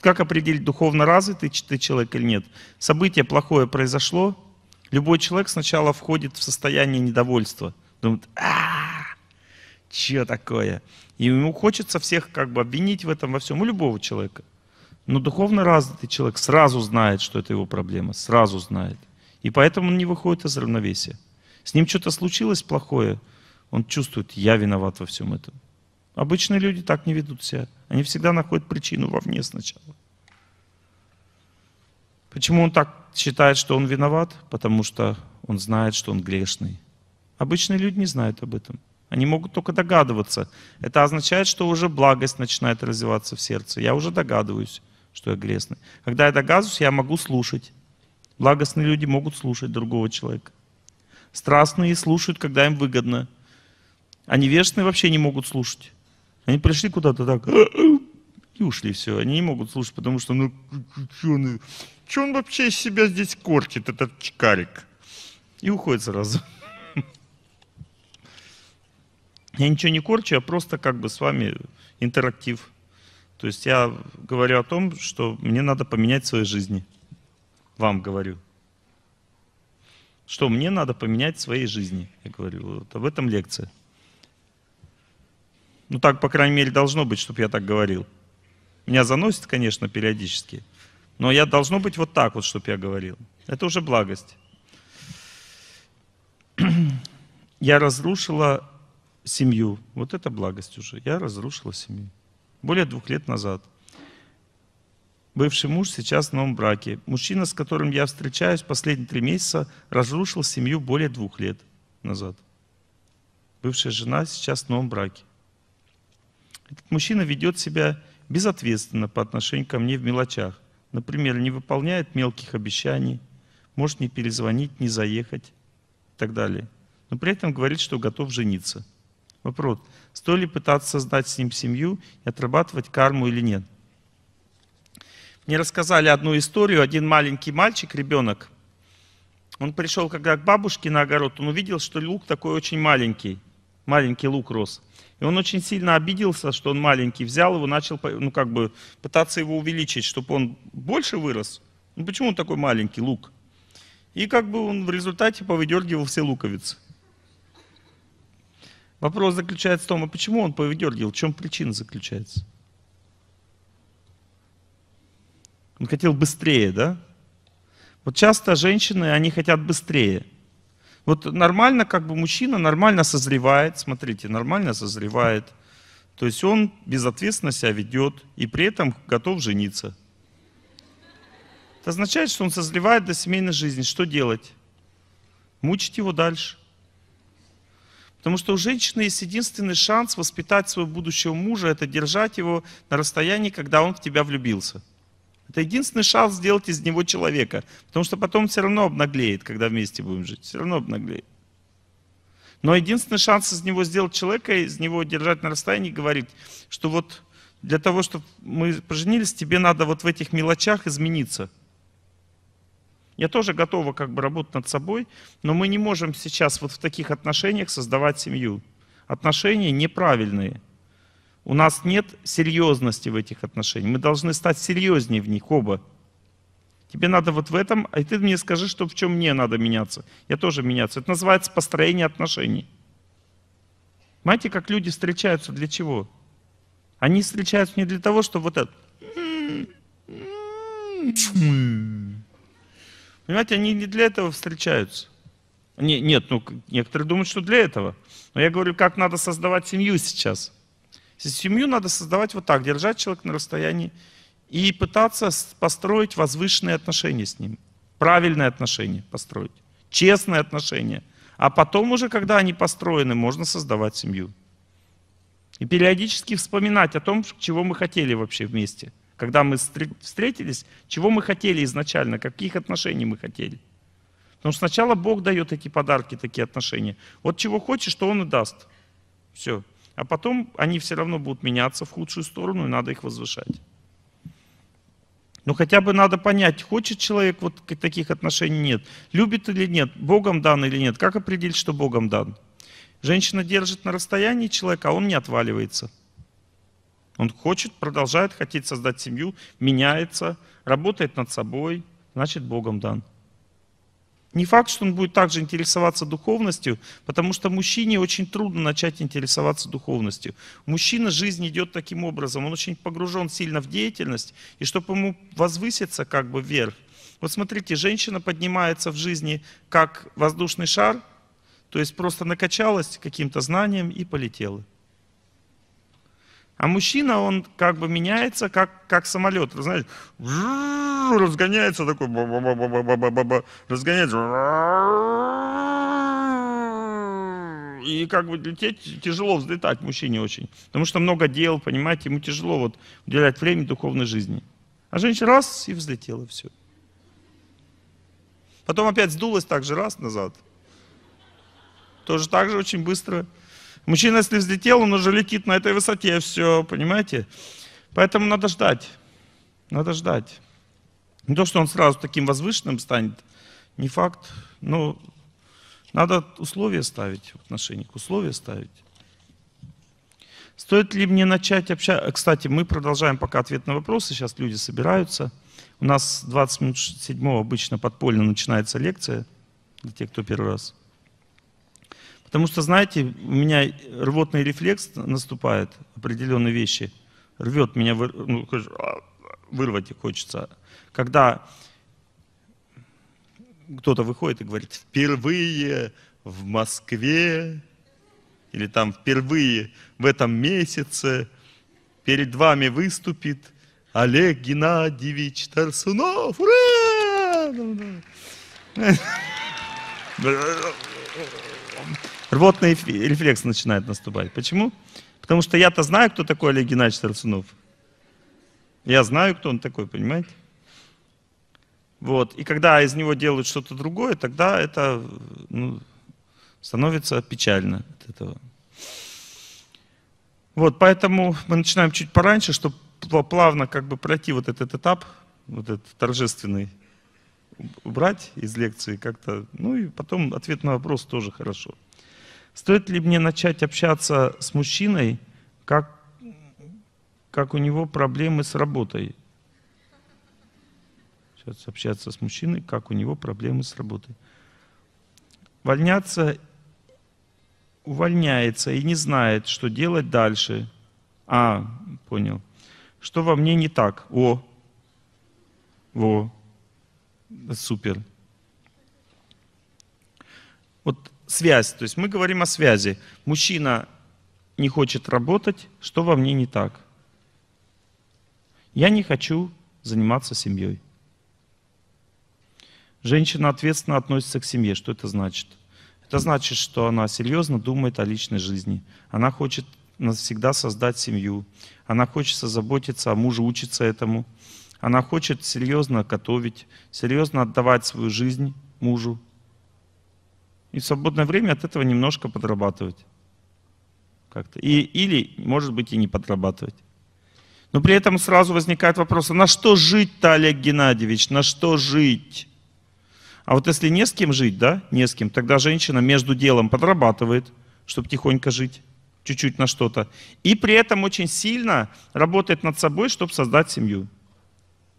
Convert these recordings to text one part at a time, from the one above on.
как определить, духовно развитый ты человек или нет? Событие плохое произошло, любой человек сначала входит в состояние недовольства. Думает, а что такое? И ему хочется всех как бы обвинить в этом во всем, у любого человека. Но духовно развитый человек сразу знает, что это его проблема, сразу знает. И поэтому он не выходит из равновесия. С ним что-то случилось плохое, он чувствует, я виноват во всем этом. Обычные люди так не ведут себя. Они всегда находят причину вовне сначала. Почему он так считает, что он виноват? Потому что он знает, что он грешный. Обычные люди не знают об этом. Они могут только догадываться. Это означает, что уже благость начинает развиваться в сердце. Я уже догадываюсь, что я грешный. Когда я догадываюсь, я могу слушать. Благостные люди могут слушать другого человека. Страстные слушают, когда им выгодно. А невежественные вообще не могут слушать. Они пришли куда-то так и ушли, все. Они не могут слушать, потому что, ну, что он, что он вообще из себя здесь корчит, этот чкарик? И уходит сразу. Я ничего не корчу, я просто как бы с вами интерактив. То есть я говорю о том, что мне надо поменять в своей жизни. Вам говорю. Что мне надо поменять в своей жизни, я говорю. Вот об этом лекция. Ну так, по крайней мере, должно быть, чтобы я так говорил. Меня заносит, конечно, периодически. Но я должно быть вот так вот, чтобы я говорил. Это уже благость. Я разрушила семью. Вот это благость уже. Я разрушила семью. Более двух лет назад. Бывший муж сейчас в новом браке. Мужчина, с которым я встречаюсь последние три месяца, разрушил семью более двух лет назад. Бывшая жена сейчас в новом браке. Этот мужчина ведет себя безответственно по отношению ко мне в мелочах. Например, не выполняет мелких обещаний, может не перезвонить, не заехать и так далее. Но при этом говорит, что готов жениться. Вопрос, стоит ли пытаться создать с ним семью и отрабатывать карму или нет? Мне рассказали одну историю. Один маленький мальчик, ребенок, он пришел когда к бабушке на огород, он увидел, что лук такой очень маленький, маленький лук рос. И он очень сильно обиделся, что он маленький, взял его, начал ну, как бы, пытаться его увеличить, чтобы он больше вырос. Ну почему он такой маленький, лук? И как бы он в результате повыдергивал все луковицы. Вопрос заключается в том, а почему он повыдергивал, в чем причина заключается? Он хотел быстрее, да? Вот часто женщины, они хотят быстрее – вот нормально как бы мужчина нормально созревает, смотрите, нормально созревает. То есть он безответственно себя ведет и при этом готов жениться. Это означает, что он созревает для семейной жизни. Что делать? Мучить его дальше. Потому что у женщины есть единственный шанс воспитать своего будущего мужа, это держать его на расстоянии, когда он в тебя влюбился. Это единственный шанс сделать из него человека. Потому что потом все равно обнаглеет, когда вместе будем жить. Все равно обнаглеет. Но единственный шанс из него сделать человека, из него держать на расстоянии, говорить, что вот для того, чтобы мы поженились, тебе надо вот в этих мелочах измениться. Я тоже готова как бы работать над собой, но мы не можем сейчас вот в таких отношениях создавать семью. Отношения неправильные – у нас нет серьезности в этих отношениях. Мы должны стать серьезнее в них оба. Тебе надо вот в этом, а ты мне скажи, что в чем мне надо меняться. Я тоже меняться. Это называется построение отношений. Понимаете, как люди встречаются для чего? Они встречаются не для того, чтобы вот это... Понимаете, они не для этого встречаются. Не, нет, ну некоторые думают, что для этого. Но я говорю, как надо создавать семью сейчас – Семью надо создавать вот так, держать человека на расстоянии и пытаться построить возвышенные отношения с ним, правильные отношения построить, честные отношения. А потом уже, когда они построены, можно создавать семью. И периодически вспоминать о том, чего мы хотели вообще вместе. Когда мы встретились, чего мы хотели изначально, каких отношений мы хотели. Потому что сначала Бог дает эти подарки, такие отношения. Вот чего хочешь, что Он и даст. Все а потом они все равно будут меняться в худшую сторону, и надо их возвышать. Но хотя бы надо понять, хочет человек вот таких отношений, нет. Любит или нет, Богом дан или нет. Как определить, что Богом дан? Женщина держит на расстоянии человека, а он не отваливается. Он хочет, продолжает хотеть создать семью, меняется, работает над собой, значит, Богом дан. Не факт, что он будет также интересоваться духовностью, потому что мужчине очень трудно начать интересоваться духовностью. Мужчина жизнь идет таким образом, он очень погружен сильно в деятельность, и чтобы ему возвыситься как бы вверх. Вот смотрите, женщина поднимается в жизни как воздушный шар, то есть просто накачалась каким-то знанием и полетела. А мужчина, он как бы меняется, как, как самолет. Вы знаете, разгоняется такой, разгоняется. И как бы лететь тяжело взлетать мужчине очень. Потому что много дел, понимаете, ему тяжело вот уделять время духовной жизни. А женщина раз и взлетела, все. Потом опять сдулась так же раз назад. Тоже так же очень быстро. Мужчина, если взлетел, он уже летит на этой высоте, все, понимаете? Поэтому надо ждать, надо ждать. Не то, что он сразу таким возвышенным станет, не факт, но надо условия ставить в отношениях, условия ставить. Стоит ли мне начать общаться? Э, кстати, мы продолжаем пока ответ на вопросы, сейчас люди собираются. У нас 20 минут 27 обычно подпольно начинается лекция для тех, кто первый раз. Потому что, знаете, у меня рвотный рефлекс наступает, определенные вещи. Рвет меня, выр... ну, а, вырвать хочется. Когда кто-то выходит и говорит, впервые в Москве, или там впервые в этом месяце перед вами выступит Олег Геннадьевич Тарсунов. Ура! Ну, рвотный рефлекс начинает наступать. Почему? Потому что я-то знаю, кто такой Олег Геннадьевич Тарцунов. Я знаю, кто он такой, понимаете? Вот. И когда из него делают что-то другое, тогда это ну, становится печально от этого. Вот, поэтому мы начинаем чуть пораньше, чтобы плавно как бы пройти вот этот этап, вот этот торжественный, убрать из лекции как-то. Ну и потом ответ на вопрос тоже хорошо. Стоит ли мне начать общаться с мужчиной, как, как у него проблемы с работой? Сейчас общаться с мужчиной, как у него проблемы с работой. Вольняться увольняется и не знает, что делать дальше. А, понял. Что во мне не так? О, во, супер. Вот связь, то есть мы говорим о связи. Мужчина не хочет работать, что во мне не так? Я не хочу заниматься семьей. Женщина ответственно относится к семье. Что это значит? Это значит, что она серьезно думает о личной жизни. Она хочет навсегда создать семью. Она хочет заботиться о муже, учиться этому. Она хочет серьезно готовить, серьезно отдавать свою жизнь мужу и в свободное время от этого немножко подрабатывать. Как-то. И, или, может быть, и не подрабатывать. Но при этом сразу возникает вопрос, а на что жить-то, Олег Геннадьевич, на что жить? А вот если не с кем жить, да, не с кем, тогда женщина между делом подрабатывает, чтобы тихонько жить, чуть-чуть на что-то. И при этом очень сильно работает над собой, чтобы создать семью.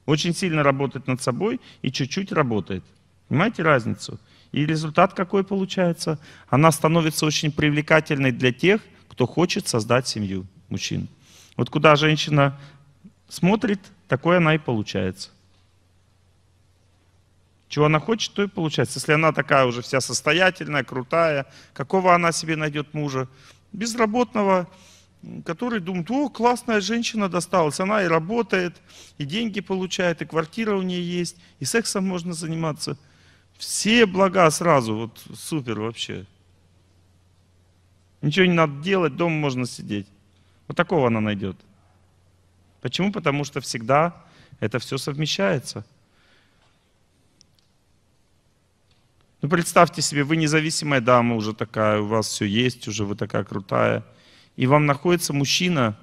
Очень сильно работает над собой и чуть-чуть работает. Понимаете разницу? И результат какой получается? Она становится очень привлекательной для тех, кто хочет создать семью мужчин. Вот куда женщина смотрит, такой она и получается. Чего она хочет, то и получается. Если она такая уже вся состоятельная, крутая, какого она себе найдет мужа? Безработного, который думает, о, классная женщина досталась, она и работает, и деньги получает, и квартира у нее есть, и сексом можно заниматься – все блага сразу, вот супер вообще. Ничего не надо делать, дома можно сидеть. Вот такого она найдет. Почему? Потому что всегда это все совмещается. Ну, представьте себе, вы независимая дама уже такая, у вас все есть, уже вы такая крутая. И вам находится мужчина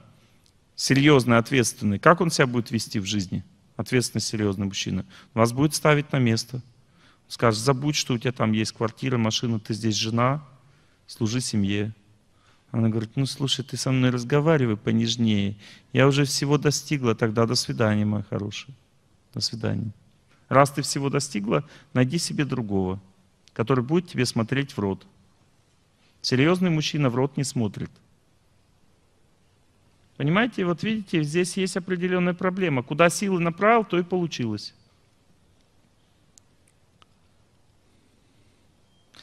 серьезный, ответственный. Как он себя будет вести в жизни? Ответственный, серьезный мужчина. Вас будет ставить на место. Скажешь, забудь, что у тебя там есть квартира, машина, ты здесь жена, служи семье. Она говорит, ну слушай, ты со мной разговаривай понежнее. Я уже всего достигла, тогда до свидания, моя хорошая. До свидания. Раз ты всего достигла, найди себе другого, который будет тебе смотреть в рот. Серьезный мужчина в рот не смотрит. Понимаете, вот видите, здесь есть определенная проблема. Куда силы направил, то и получилось.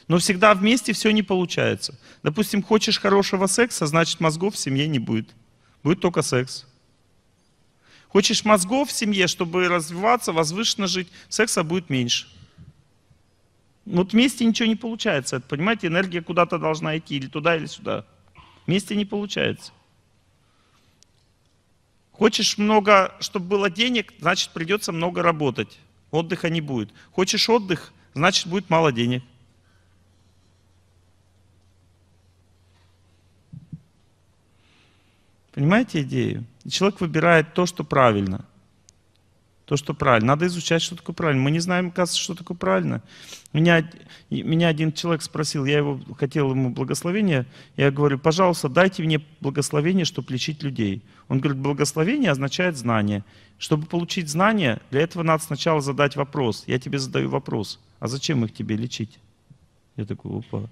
Но всегда вместе все не получается. Допустим, хочешь хорошего секса, значит мозгов в семье не будет. Будет только секс. Хочешь мозгов в семье, чтобы развиваться, возвышенно жить, секса будет меньше. Вот вместе ничего не получается. Это, понимаете, энергия куда-то должна идти, или туда, или сюда. Вместе не получается. Хочешь много, чтобы было денег, значит придется много работать. Отдыха не будет. Хочешь отдых, значит будет мало денег. Понимаете идею? И человек выбирает то, что правильно. То, что правильно. Надо изучать, что такое правильно. Мы не знаем, оказывается, что такое правильно. Меня, меня один человек спросил, я его хотел ему благословение. Я говорю, пожалуйста, дайте мне благословение, чтобы лечить людей. Он говорит, благословение означает знание. Чтобы получить знание, для этого надо сначала задать вопрос. Я тебе задаю вопрос, а зачем их тебе лечить? Я такой, опа.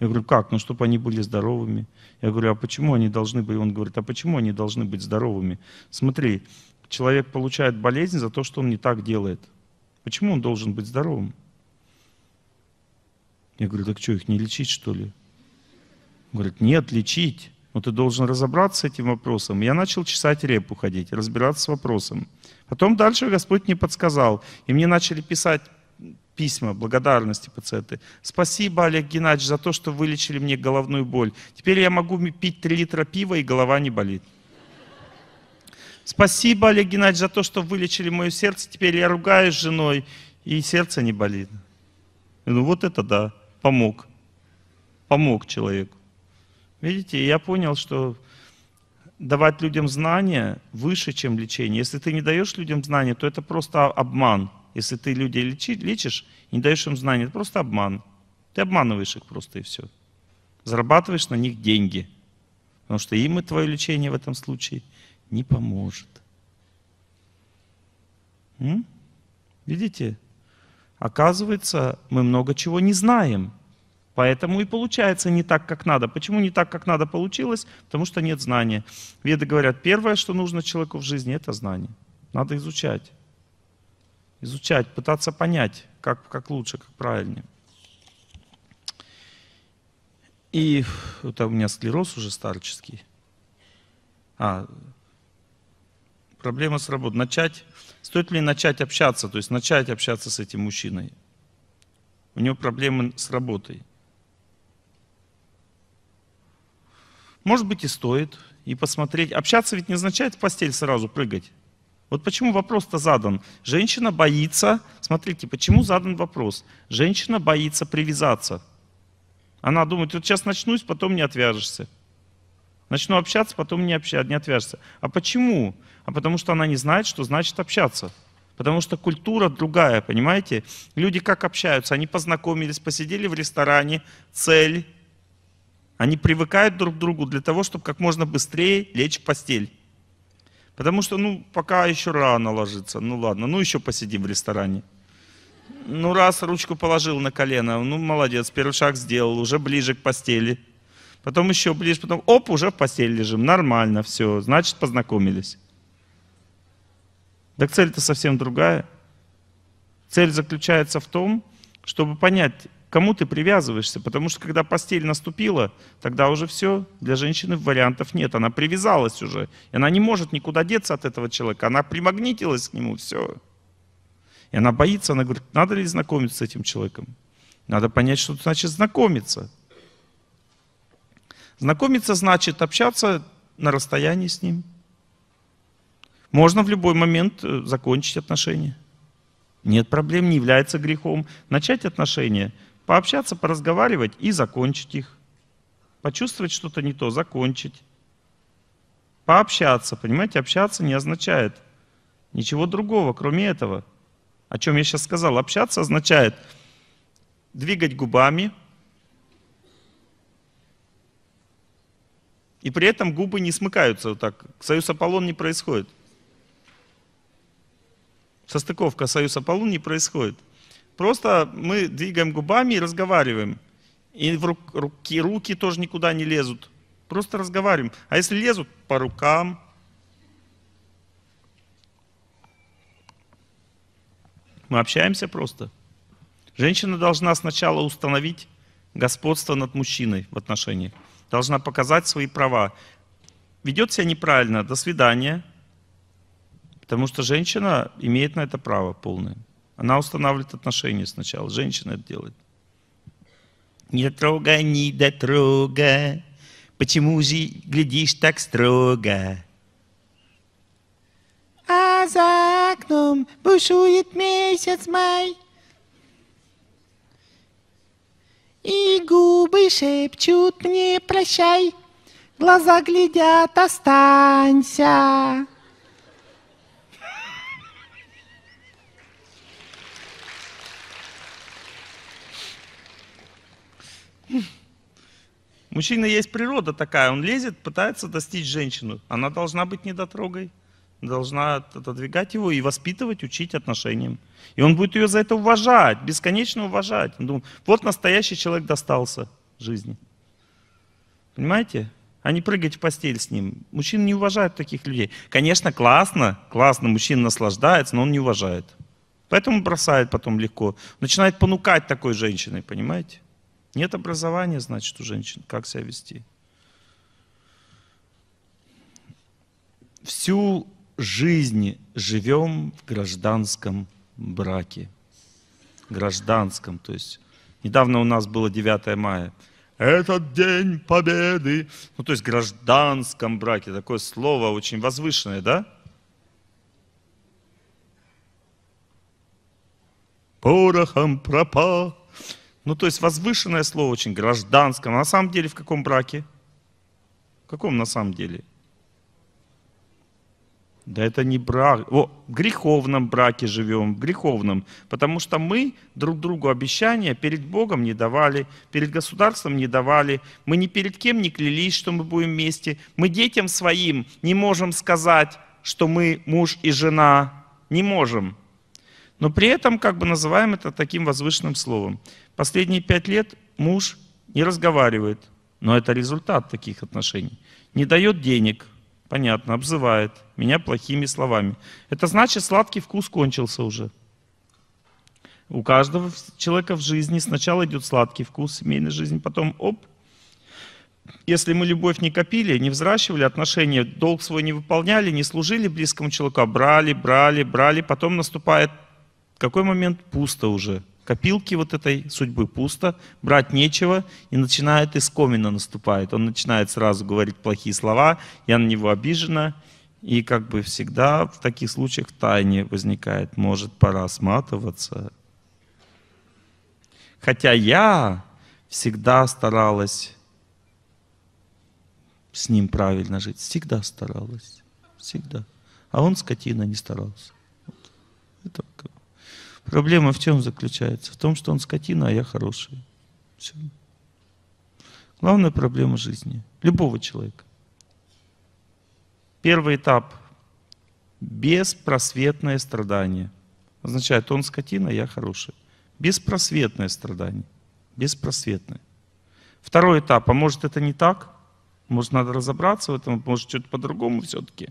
Я говорю, как? Ну, чтобы они были здоровыми. Я говорю, а почему они должны быть? Он говорит, а почему они должны быть здоровыми? Смотри, человек получает болезнь за то, что он не так делает. Почему он должен быть здоровым? Я говорю, так что, их не лечить, что ли? Он говорит, нет, лечить. Но ты должен разобраться с этим вопросом. Я начал чесать репу ходить, разбираться с вопросом. Потом дальше Господь мне подсказал. И мне начали писать письма благодарности пациенты. Спасибо, Олег Геннадьевич, за то, что вылечили мне головную боль. Теперь я могу пить 3 литра пива, и голова не болит. Спасибо, Олег Геннадьевич, за то, что вылечили мое сердце. Теперь я ругаюсь с женой, и сердце не болит. Ну вот это да, помог. Помог человеку. Видите, я понял, что давать людям знания выше, чем лечение. Если ты не даешь людям знания, то это просто обман – если ты людей лечи, лечишь и не даешь им знаний, это просто обман. Ты обманываешь их просто и все. Зарабатываешь на них деньги. Потому что им и твое лечение в этом случае не поможет. М? Видите? Оказывается, мы много чего не знаем. Поэтому и получается не так, как надо. Почему не так, как надо получилось? Потому что нет знания. Веды говорят, первое, что нужно человеку в жизни, это знание. Надо изучать изучать, пытаться понять, как, как лучше, как правильнее. И это у меня склероз уже старческий. А, проблема с работой. Начать, стоит ли начать общаться, то есть начать общаться с этим мужчиной? У него проблемы с работой. Может быть и стоит, и посмотреть. Общаться ведь не означает в постель сразу прыгать. Вот почему вопрос-то задан. Женщина боится, смотрите, почему задан вопрос. Женщина боится привязаться. Она думает, вот сейчас начнусь, потом не отвяжешься. Начну общаться, потом не, обща, не отвяжешься. А почему? А потому что она не знает, что значит общаться. Потому что культура другая, понимаете? Люди как общаются? Они познакомились, посидели в ресторане, цель. Они привыкают друг к другу для того, чтобы как можно быстрее лечь в постель. Потому что, ну, пока еще рано ложиться. Ну ладно, ну еще посидим в ресторане. Ну раз ручку положил на колено, ну молодец, первый шаг сделал, уже ближе к постели. Потом еще ближе, потом оп, уже в постели лежим. Нормально, все, значит познакомились. Так цель-то совсем другая. Цель заключается в том, чтобы понять, кому ты привязываешься, потому что когда постель наступила, тогда уже все, для женщины вариантов нет, она привязалась уже, и она не может никуда деться от этого человека, она примагнитилась к нему, все. И она боится, она говорит, надо ли знакомиться с этим человеком? Надо понять, что значит знакомиться. Знакомиться значит общаться на расстоянии с ним. Можно в любой момент э, закончить отношения. Нет проблем, не является грехом начать отношения – пообщаться, поразговаривать и закончить их. Почувствовать что-то не то, закончить. Пообщаться, понимаете, общаться не означает ничего другого, кроме этого. О чем я сейчас сказал, общаться означает двигать губами, и при этом губы не смыкаются вот так. Союз Аполлон не происходит. Состыковка Союз Аполлон не происходит. Просто мы двигаем губами и разговариваем. И в руки, руки тоже никуда не лезут. Просто разговариваем. А если лезут по рукам, мы общаемся просто. Женщина должна сначала установить господство над мужчиной в отношениях. Должна показать свои права. Ведет себя неправильно, до свидания. Потому что женщина имеет на это право полное. Она устанавливает отношения сначала. Женщина это делает. Не трогай, не дотрогай, Почему же глядишь так строго? А за окном бушует месяц май. И губы шепчут мне прощай, Глаза глядят, останься. мужчина есть природа такая, он лезет, пытается достичь женщину. Она должна быть недотрогой, должна отодвигать его и воспитывать, учить отношениям. И он будет ее за это уважать, бесконечно уважать. Он думает, вот настоящий человек достался жизни. Понимаете? а не прыгать в постель с ним. Мужчины не уважают таких людей. Конечно, классно, классно, мужчина наслаждается, но он не уважает. Поэтому бросает потом легко. Начинает понукать такой женщиной, понимаете? Нет образования, значит, у женщин. Как себя вести? Всю жизнь живем в гражданском браке. Гражданском, то есть недавно у нас было 9 мая. Этот день победы. Ну, то есть в гражданском браке. Такое слово очень возвышенное, да? Порохом пропах ну, то есть возвышенное слово очень гражданское. На самом деле в каком браке? В каком на самом деле? Да это не брак. О, в греховном браке живем, в греховном. Потому что мы друг другу обещания перед Богом не давали, перед государством не давали. Мы ни перед кем не клялись, что мы будем вместе. Мы детям своим не можем сказать, что мы муж и жена. Не можем. Но при этом как бы называем это таким возвышенным словом. Последние пять лет муж не разговаривает, но это результат таких отношений. Не дает денег, понятно, обзывает меня плохими словами. Это значит, сладкий вкус кончился уже. У каждого человека в жизни сначала идет сладкий вкус семейной жизни, потом оп. Если мы любовь не копили, не взращивали отношения, долг свой не выполняли, не служили близкому человеку, а брали, брали, брали, потом наступает в какой момент пусто уже? Копилки вот этой судьбы пусто, брать нечего, и начинает искомина наступает. Он начинает сразу говорить плохие слова, я на него обижена, и как бы всегда в таких случаях тайне возникает, может пора сматываться. Хотя я всегда старалась с ним правильно жить, всегда старалась, всегда. А он, скотина, не старался. Проблема в чем заключается? В том, что он скотина, а я хороший. Все. Главная проблема жизни. Любого человека. Первый этап. Беспросветное страдание. Означает, он скотина, а я хороший. Беспросветное страдание. Беспросветное. Второй этап. А может это не так? Может надо разобраться в этом? Может что-то по-другому все-таки?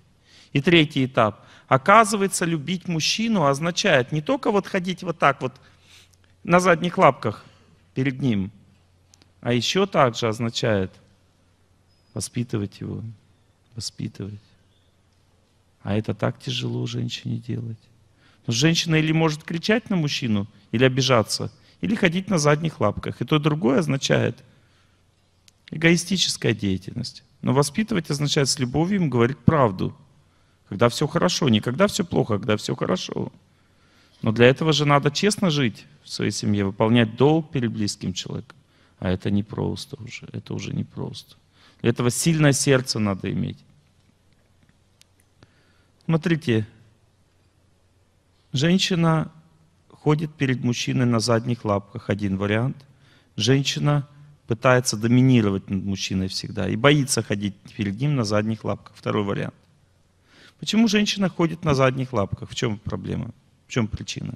И третий этап. Оказывается, любить мужчину означает не только вот ходить вот так вот на задних лапках перед ним, а еще также означает воспитывать его, воспитывать. А это так тяжело женщине делать. Но женщина или может кричать на мужчину, или обижаться, или ходить на задних лапках. И то, и другое означает эгоистическая деятельность. Но воспитывать означает с любовью им говорить правду – когда все хорошо, не когда все плохо, а когда все хорошо. Но для этого же надо честно жить в своей семье, выполнять долг перед близким человеком. А это не просто уже, это уже не просто. Для этого сильное сердце надо иметь. Смотрите, женщина ходит перед мужчиной на задних лапках, один вариант. Женщина пытается доминировать над мужчиной всегда и боится ходить перед ним на задних лапках, второй вариант. Почему женщина ходит на задних лапках? В чем проблема? В чем причина?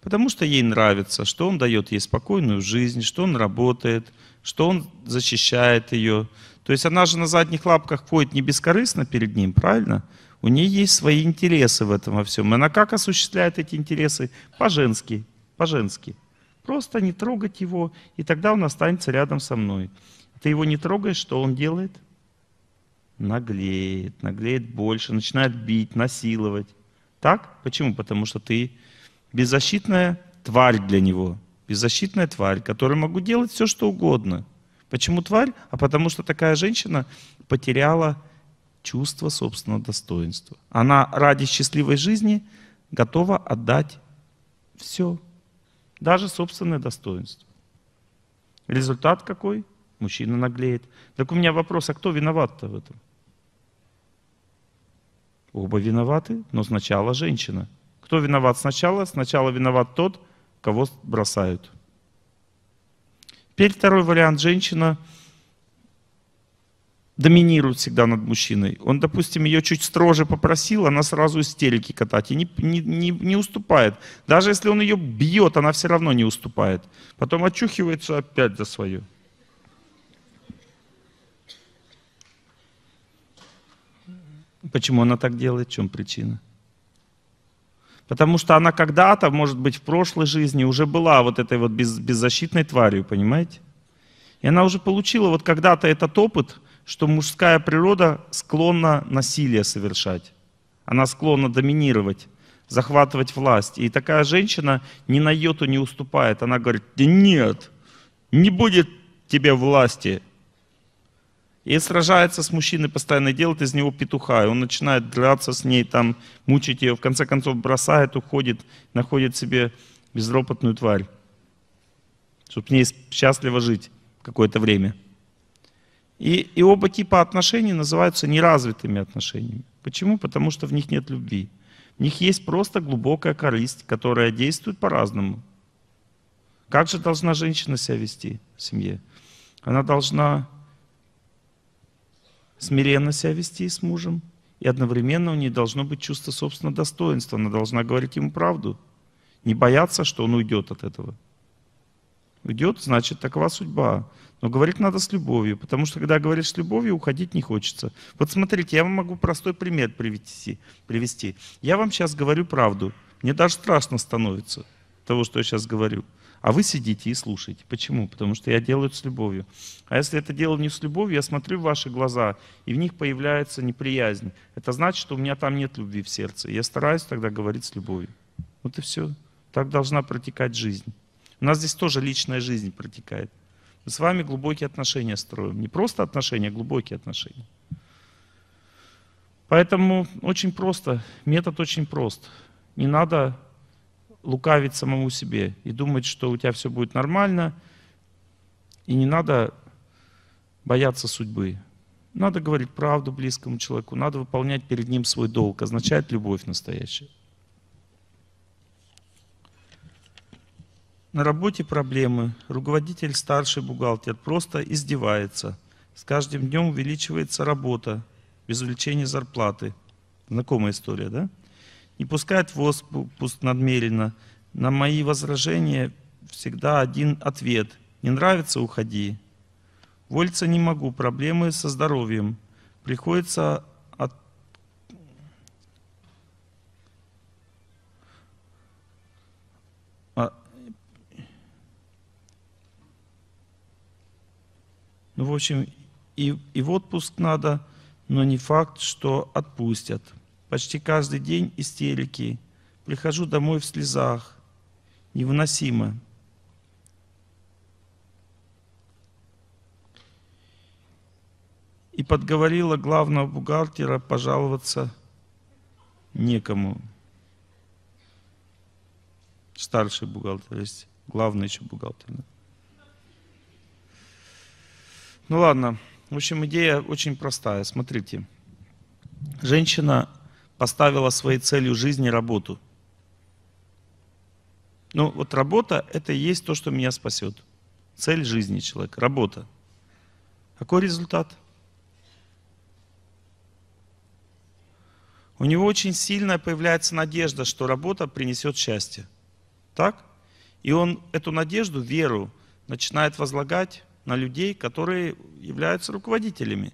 Потому что ей нравится, что он дает ей спокойную жизнь, что он работает, что он защищает ее. То есть она же на задних лапках ходит не бескорыстно перед ним, правильно? У нее есть свои интересы в этом во всем. И она как осуществляет эти интересы? По-женски. По-женски. Просто не трогать его, и тогда он останется рядом со мной. Ты его не трогаешь, что он делает? наглеет, наглеет больше, начинает бить, насиловать. Так? Почему? Потому что ты беззащитная тварь для него. Беззащитная тварь, которой могу делать все, что угодно. Почему тварь? А потому что такая женщина потеряла чувство собственного достоинства. Она ради счастливой жизни готова отдать все, даже собственное достоинство. Результат какой? мужчина наглеет. Так у меня вопрос, а кто виноват-то в этом? Оба виноваты, но сначала женщина. Кто виноват сначала? Сначала виноват тот, кого бросают. Теперь второй вариант. Женщина доминирует всегда над мужчиной. Он, допустим, ее чуть строже попросил, она сразу истерики катать и не, не, не, не уступает. Даже если он ее бьет, она все равно не уступает. Потом очухивается опять за свое. Почему она так делает? В чем причина? Потому что она когда-то, может быть, в прошлой жизни уже была вот этой вот без, беззащитной тварью, понимаете? И она уже получила вот когда-то этот опыт, что мужская природа склонна насилие совершать. Она склонна доминировать, захватывать власть. И такая женщина ни на йоту не уступает. Она говорит, нет, не будет тебе власти, и сражается с мужчиной, постоянно делает из него петуха. И он начинает драться с ней, там, мучить ее. В конце концов бросает, уходит, находит себе безропотную тварь. Чтобы с ней счастливо жить какое-то время. И, и оба типа отношений называются неразвитыми отношениями. Почему? Потому что в них нет любви. В них есть просто глубокая корысть, которая действует по-разному. Как же должна женщина себя вести в семье? Она должна смиренно себя вести с мужем, и одновременно у нее должно быть чувство собственного достоинства, она должна говорить ему правду, не бояться, что он уйдет от этого. Уйдет, значит, такова судьба. Но говорить надо с любовью, потому что когда говоришь с любовью, уходить не хочется. Вот смотрите, я вам могу простой пример привести. привести. Я вам сейчас говорю правду. Мне даже страшно становится того, что я сейчас говорю. А вы сидите и слушаете. Почему? Потому что я делаю это с любовью. А если это делаю не с любовью, я смотрю в ваши глаза, и в них появляется неприязнь. Это значит, что у меня там нет любви в сердце. Я стараюсь тогда говорить с любовью. Вот и все. Так должна протекать жизнь. У нас здесь тоже личная жизнь протекает. Мы с вами глубокие отношения строим. Не просто отношения, а глубокие отношения. Поэтому очень просто, метод очень прост. Не надо лукавить самому себе и думать, что у тебя все будет нормально, и не надо бояться судьбы. Надо говорить правду близкому человеку, надо выполнять перед ним свой долг, означает любовь настоящая. На работе проблемы. Руководитель, старший бухгалтер просто издевается. С каждым днем увеличивается работа без увеличения зарплаты. Знакомая история, да? не пускать воск пуст надмеренно. На мои возражения всегда один ответ. Не нравится – уходи. Вольца не могу, проблемы со здоровьем. Приходится от... А... Ну, в общем, и, и в отпуск надо, но не факт, что отпустят почти каждый день истерики, прихожу домой в слезах, невыносимо. И подговорила главного бухгалтера пожаловаться некому. Старший бухгалтер есть, главный еще бухгалтер. Ну ладно, в общем, идея очень простая. Смотрите, женщина поставила своей целью жизни работу. Ну вот работа — это и есть то, что меня спасет. Цель жизни человека — работа. А какой результат? У него очень сильно появляется надежда, что работа принесет счастье. Так? И он эту надежду, веру, начинает возлагать на людей, которые являются руководителями.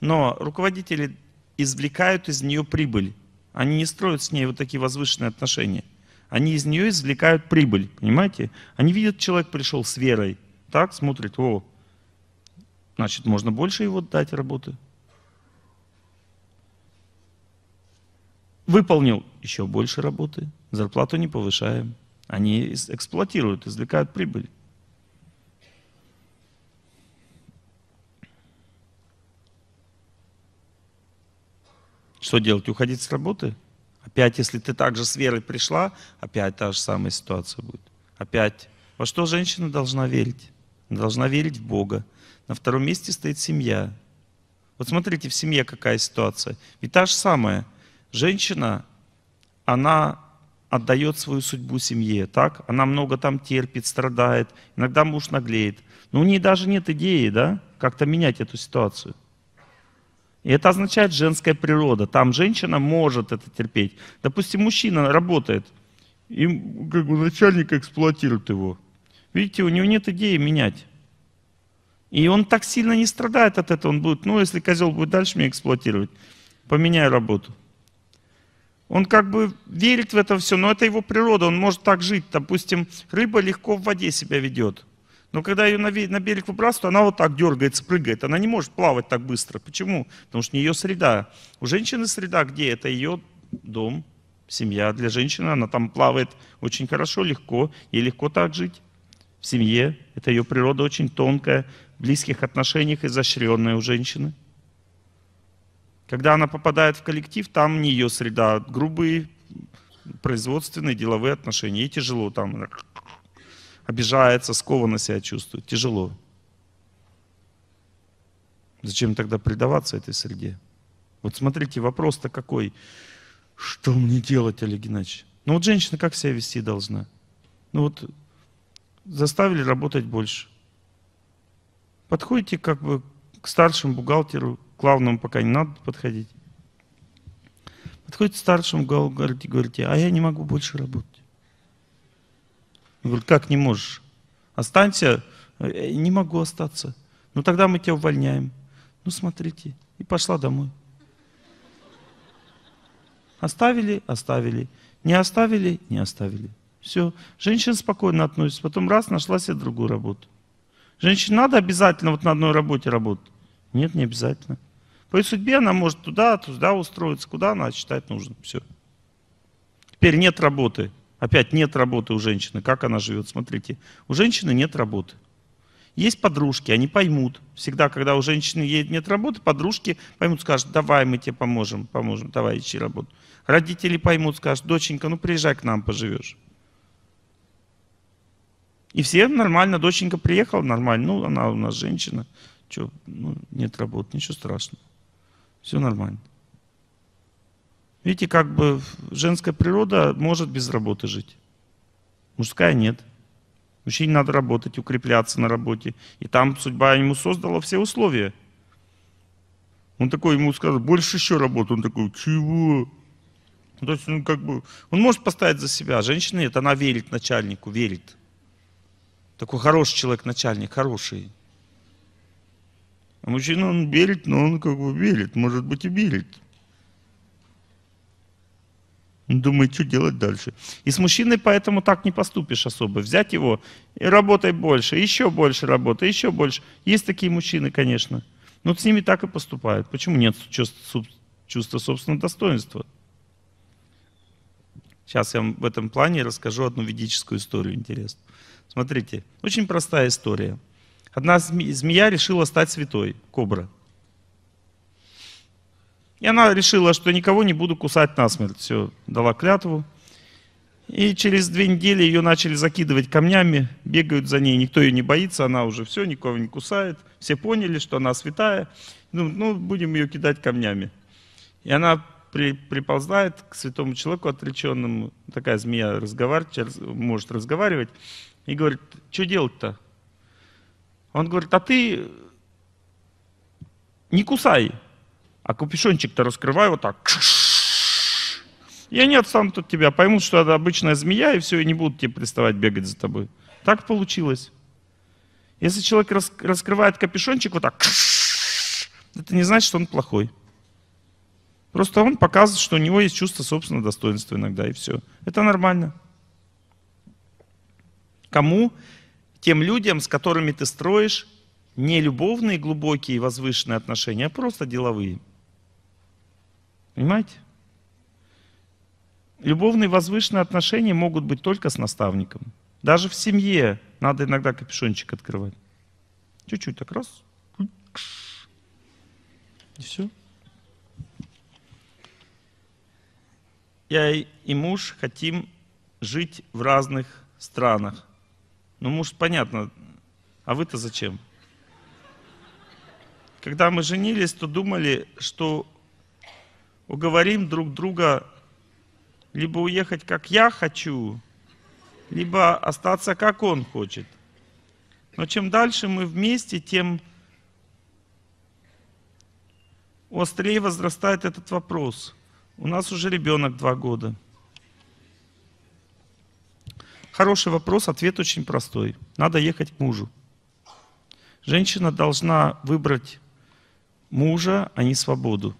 Но руководители извлекают из нее прибыль. Они не строят с ней вот такие возвышенные отношения. Они из нее извлекают прибыль, понимаете? Они видят, человек пришел с верой, так, смотрит, о, значит, можно больше его дать работы. Выполнил еще больше работы, зарплату не повышаем. Они эксплуатируют, извлекают прибыль. Что делать? Уходить с работы? Опять, если ты также с верой пришла, опять та же самая ситуация будет. Опять. Во что женщина должна верить? Она должна верить в Бога. На втором месте стоит семья. Вот смотрите, в семье какая ситуация. Ведь та же самая. Женщина, она отдает свою судьбу семье, так? Она много там терпит, страдает, иногда муж наглеет. Но ну, у нее даже нет идеи, да, как-то менять эту ситуацию. И это означает женская природа. Там женщина может это терпеть. Допустим, мужчина работает, и как бы начальник эксплуатирует его. Видите, у него нет идеи менять. И он так сильно не страдает от этого. Он будет, ну, если козел будет дальше меня эксплуатировать, поменяю работу. Он как бы верит в это все, но это его природа, он может так жить. Допустим, рыба легко в воде себя ведет. Но когда ее на берег выбрасывают, она вот так дергается, прыгает. Она не может плавать так быстро. Почему? Потому что не ее среда. У женщины среда где? Это ее дом, семья. Для женщины она там плавает очень хорошо, легко. Ей легко так жить в семье. Это ее природа очень тонкая, в близких отношениях изощренная у женщины. Когда она попадает в коллектив, там не ее среда. Грубые производственные, деловые отношения. Ей тяжело там обижается, скованно себя чувствует, тяжело. Зачем тогда предаваться этой среде? Вот смотрите, вопрос-то какой. Что мне делать, Олег Геннадьевич? Ну вот женщина как себя вести должна? Ну вот заставили работать больше. Подходите как бы к старшему бухгалтеру, к главному пока не надо подходить. Подходите к старшему бухгалтеру, говорите, а я не могу больше работать говорит, как не можешь? Останься. Э, не могу остаться. Ну тогда мы тебя увольняем. Ну смотрите. И пошла домой. Оставили, оставили. Не оставили, не оставили. Все. Женщина спокойно относится. Потом раз, нашла себе другую работу. Женщине надо обязательно вот на одной работе работать? Нет, не обязательно. По ее судьбе она может туда, туда устроиться, куда она считает нужным. Все. Теперь нет работы. Опять нет работы у женщины. Как она живет? Смотрите, у женщины нет работы. Есть подружки, они поймут. Всегда, когда у женщины нет работы, подружки поймут, скажут, давай мы тебе поможем, поможем, давай ищи работу. Родители поймут, скажут, доченька, ну приезжай к нам, поживешь. И все нормально, доченька приехала, нормально, ну она у нас женщина, что, ну нет работы, ничего страшного, все нормально. Видите, как бы женская природа может без работы жить. Мужская нет. Мужчине надо работать, укрепляться на работе. И там судьба ему создала все условия. Он такой, ему сказал, больше еще работы. Он такой, чего? Ну, то есть он ну, как бы, он может поставить за себя. Женщина нет, она верит начальнику, верит. Такой хороший человек начальник, хороший. А мужчина, он верит, но он как бы верит, может быть и верит. Ну, думает, что делать дальше. И с мужчиной поэтому так не поступишь особо. Взять его и работай больше, еще больше работай, еще больше. Есть такие мужчины, конечно. Но ну, с ними так и поступают. Почему нет чувства, чувства собственного достоинства? Сейчас я вам в этом плане расскажу одну ведическую историю интересную. Смотрите, очень простая история. Одна змея решила стать святой, кобра – и она решила, что никого не буду кусать насмерть. Все, дала клятву. И через две недели ее начали закидывать камнями, бегают за ней, никто ее не боится, она уже все, никого не кусает. Все поняли, что она святая, ну, ну будем ее кидать камнями. И она при, приползает к святому человеку отреченному, такая змея разговаривает, может разговаривать, и говорит, что делать-то? Он говорит, а ты не кусай, а капюшончик-то раскрываю вот так. И они отстанут от тебя, поймут, что это обычная змея, и все, и не будут тебе приставать бегать за тобой. Так получилось. Если человек рас, раскрывает капюшончик вот так, это не значит, что он плохой. Просто он показывает, что у него есть чувство собственного достоинства иногда, и все. Это нормально. Кому? Тем людям, с которыми ты строишь не любовные, глубокие, возвышенные отношения, а просто деловые. Понимаете? Любовные возвышенные отношения могут быть только с наставником. Даже в семье надо иногда капюшончик открывать. Чуть-чуть так раз. И все. Я и муж хотим жить в разных странах. Ну, муж, понятно, а вы-то зачем? Когда мы женились, то думали, что уговорим друг друга либо уехать, как я хочу, либо остаться, как он хочет. Но чем дальше мы вместе, тем острее возрастает этот вопрос. У нас уже ребенок два года. Хороший вопрос, ответ очень простой. Надо ехать к мужу. Женщина должна выбрать мужа, а не свободу.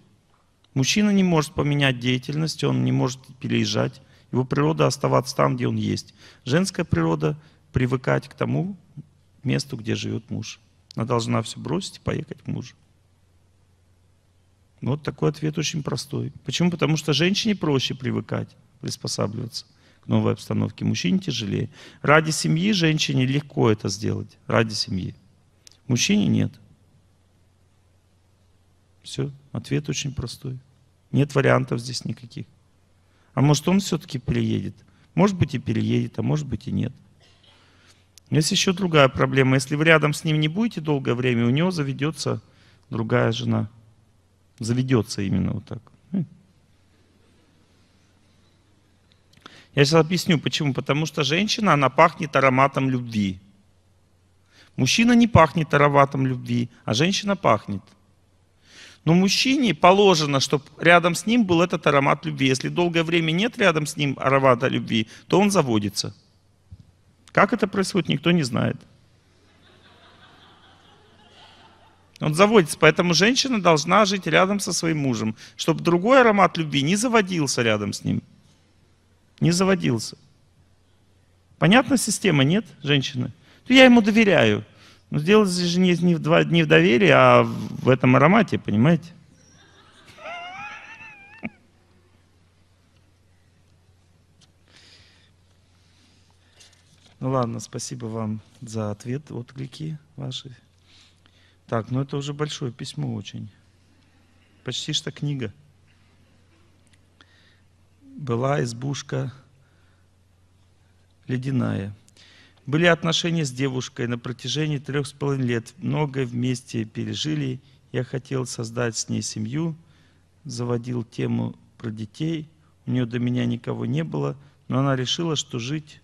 Мужчина не может поменять деятельность, он не может переезжать. Его природа оставаться там, где он есть. Женская природа – привыкать к тому месту, где живет муж. Она должна все бросить и поехать к мужу. Вот такой ответ очень простой. Почему? Потому что женщине проще привыкать, приспосабливаться к новой обстановке. Мужчине тяжелее. Ради семьи женщине легко это сделать. Ради семьи. Мужчине нет. Все, ответ очень простой. Нет вариантов здесь никаких. А может он все-таки переедет? Может быть и переедет, а может быть и нет. Есть еще другая проблема. Если вы рядом с ним не будете долгое время, у него заведется другая жена. Заведется именно вот так. Хм. Я сейчас объясню, почему. Потому что женщина, она пахнет ароматом любви. Мужчина не пахнет ароматом любви, а женщина пахнет – но мужчине положено, чтобы рядом с ним был этот аромат любви. Если долгое время нет рядом с ним аромата любви, то он заводится. Как это происходит, никто не знает. Он заводится, поэтому женщина должна жить рядом со своим мужем, чтобы другой аромат любви не заводился рядом с ним. Не заводился. Понятна система, нет, женщины? Я ему доверяю. Но ну, дело же не, не, в, дня в доверии, а в этом аромате, понимаете? Ну ладно, спасибо вам за ответ, отклики ваши. Так, ну это уже большое письмо очень. Почти что книга. Была избушка ледяная. Были отношения с девушкой на протяжении трех с половиной лет. Многое вместе пережили. Я хотел создать с ней семью. Заводил тему про детей. У нее до меня никого не было. Но она решила, что жить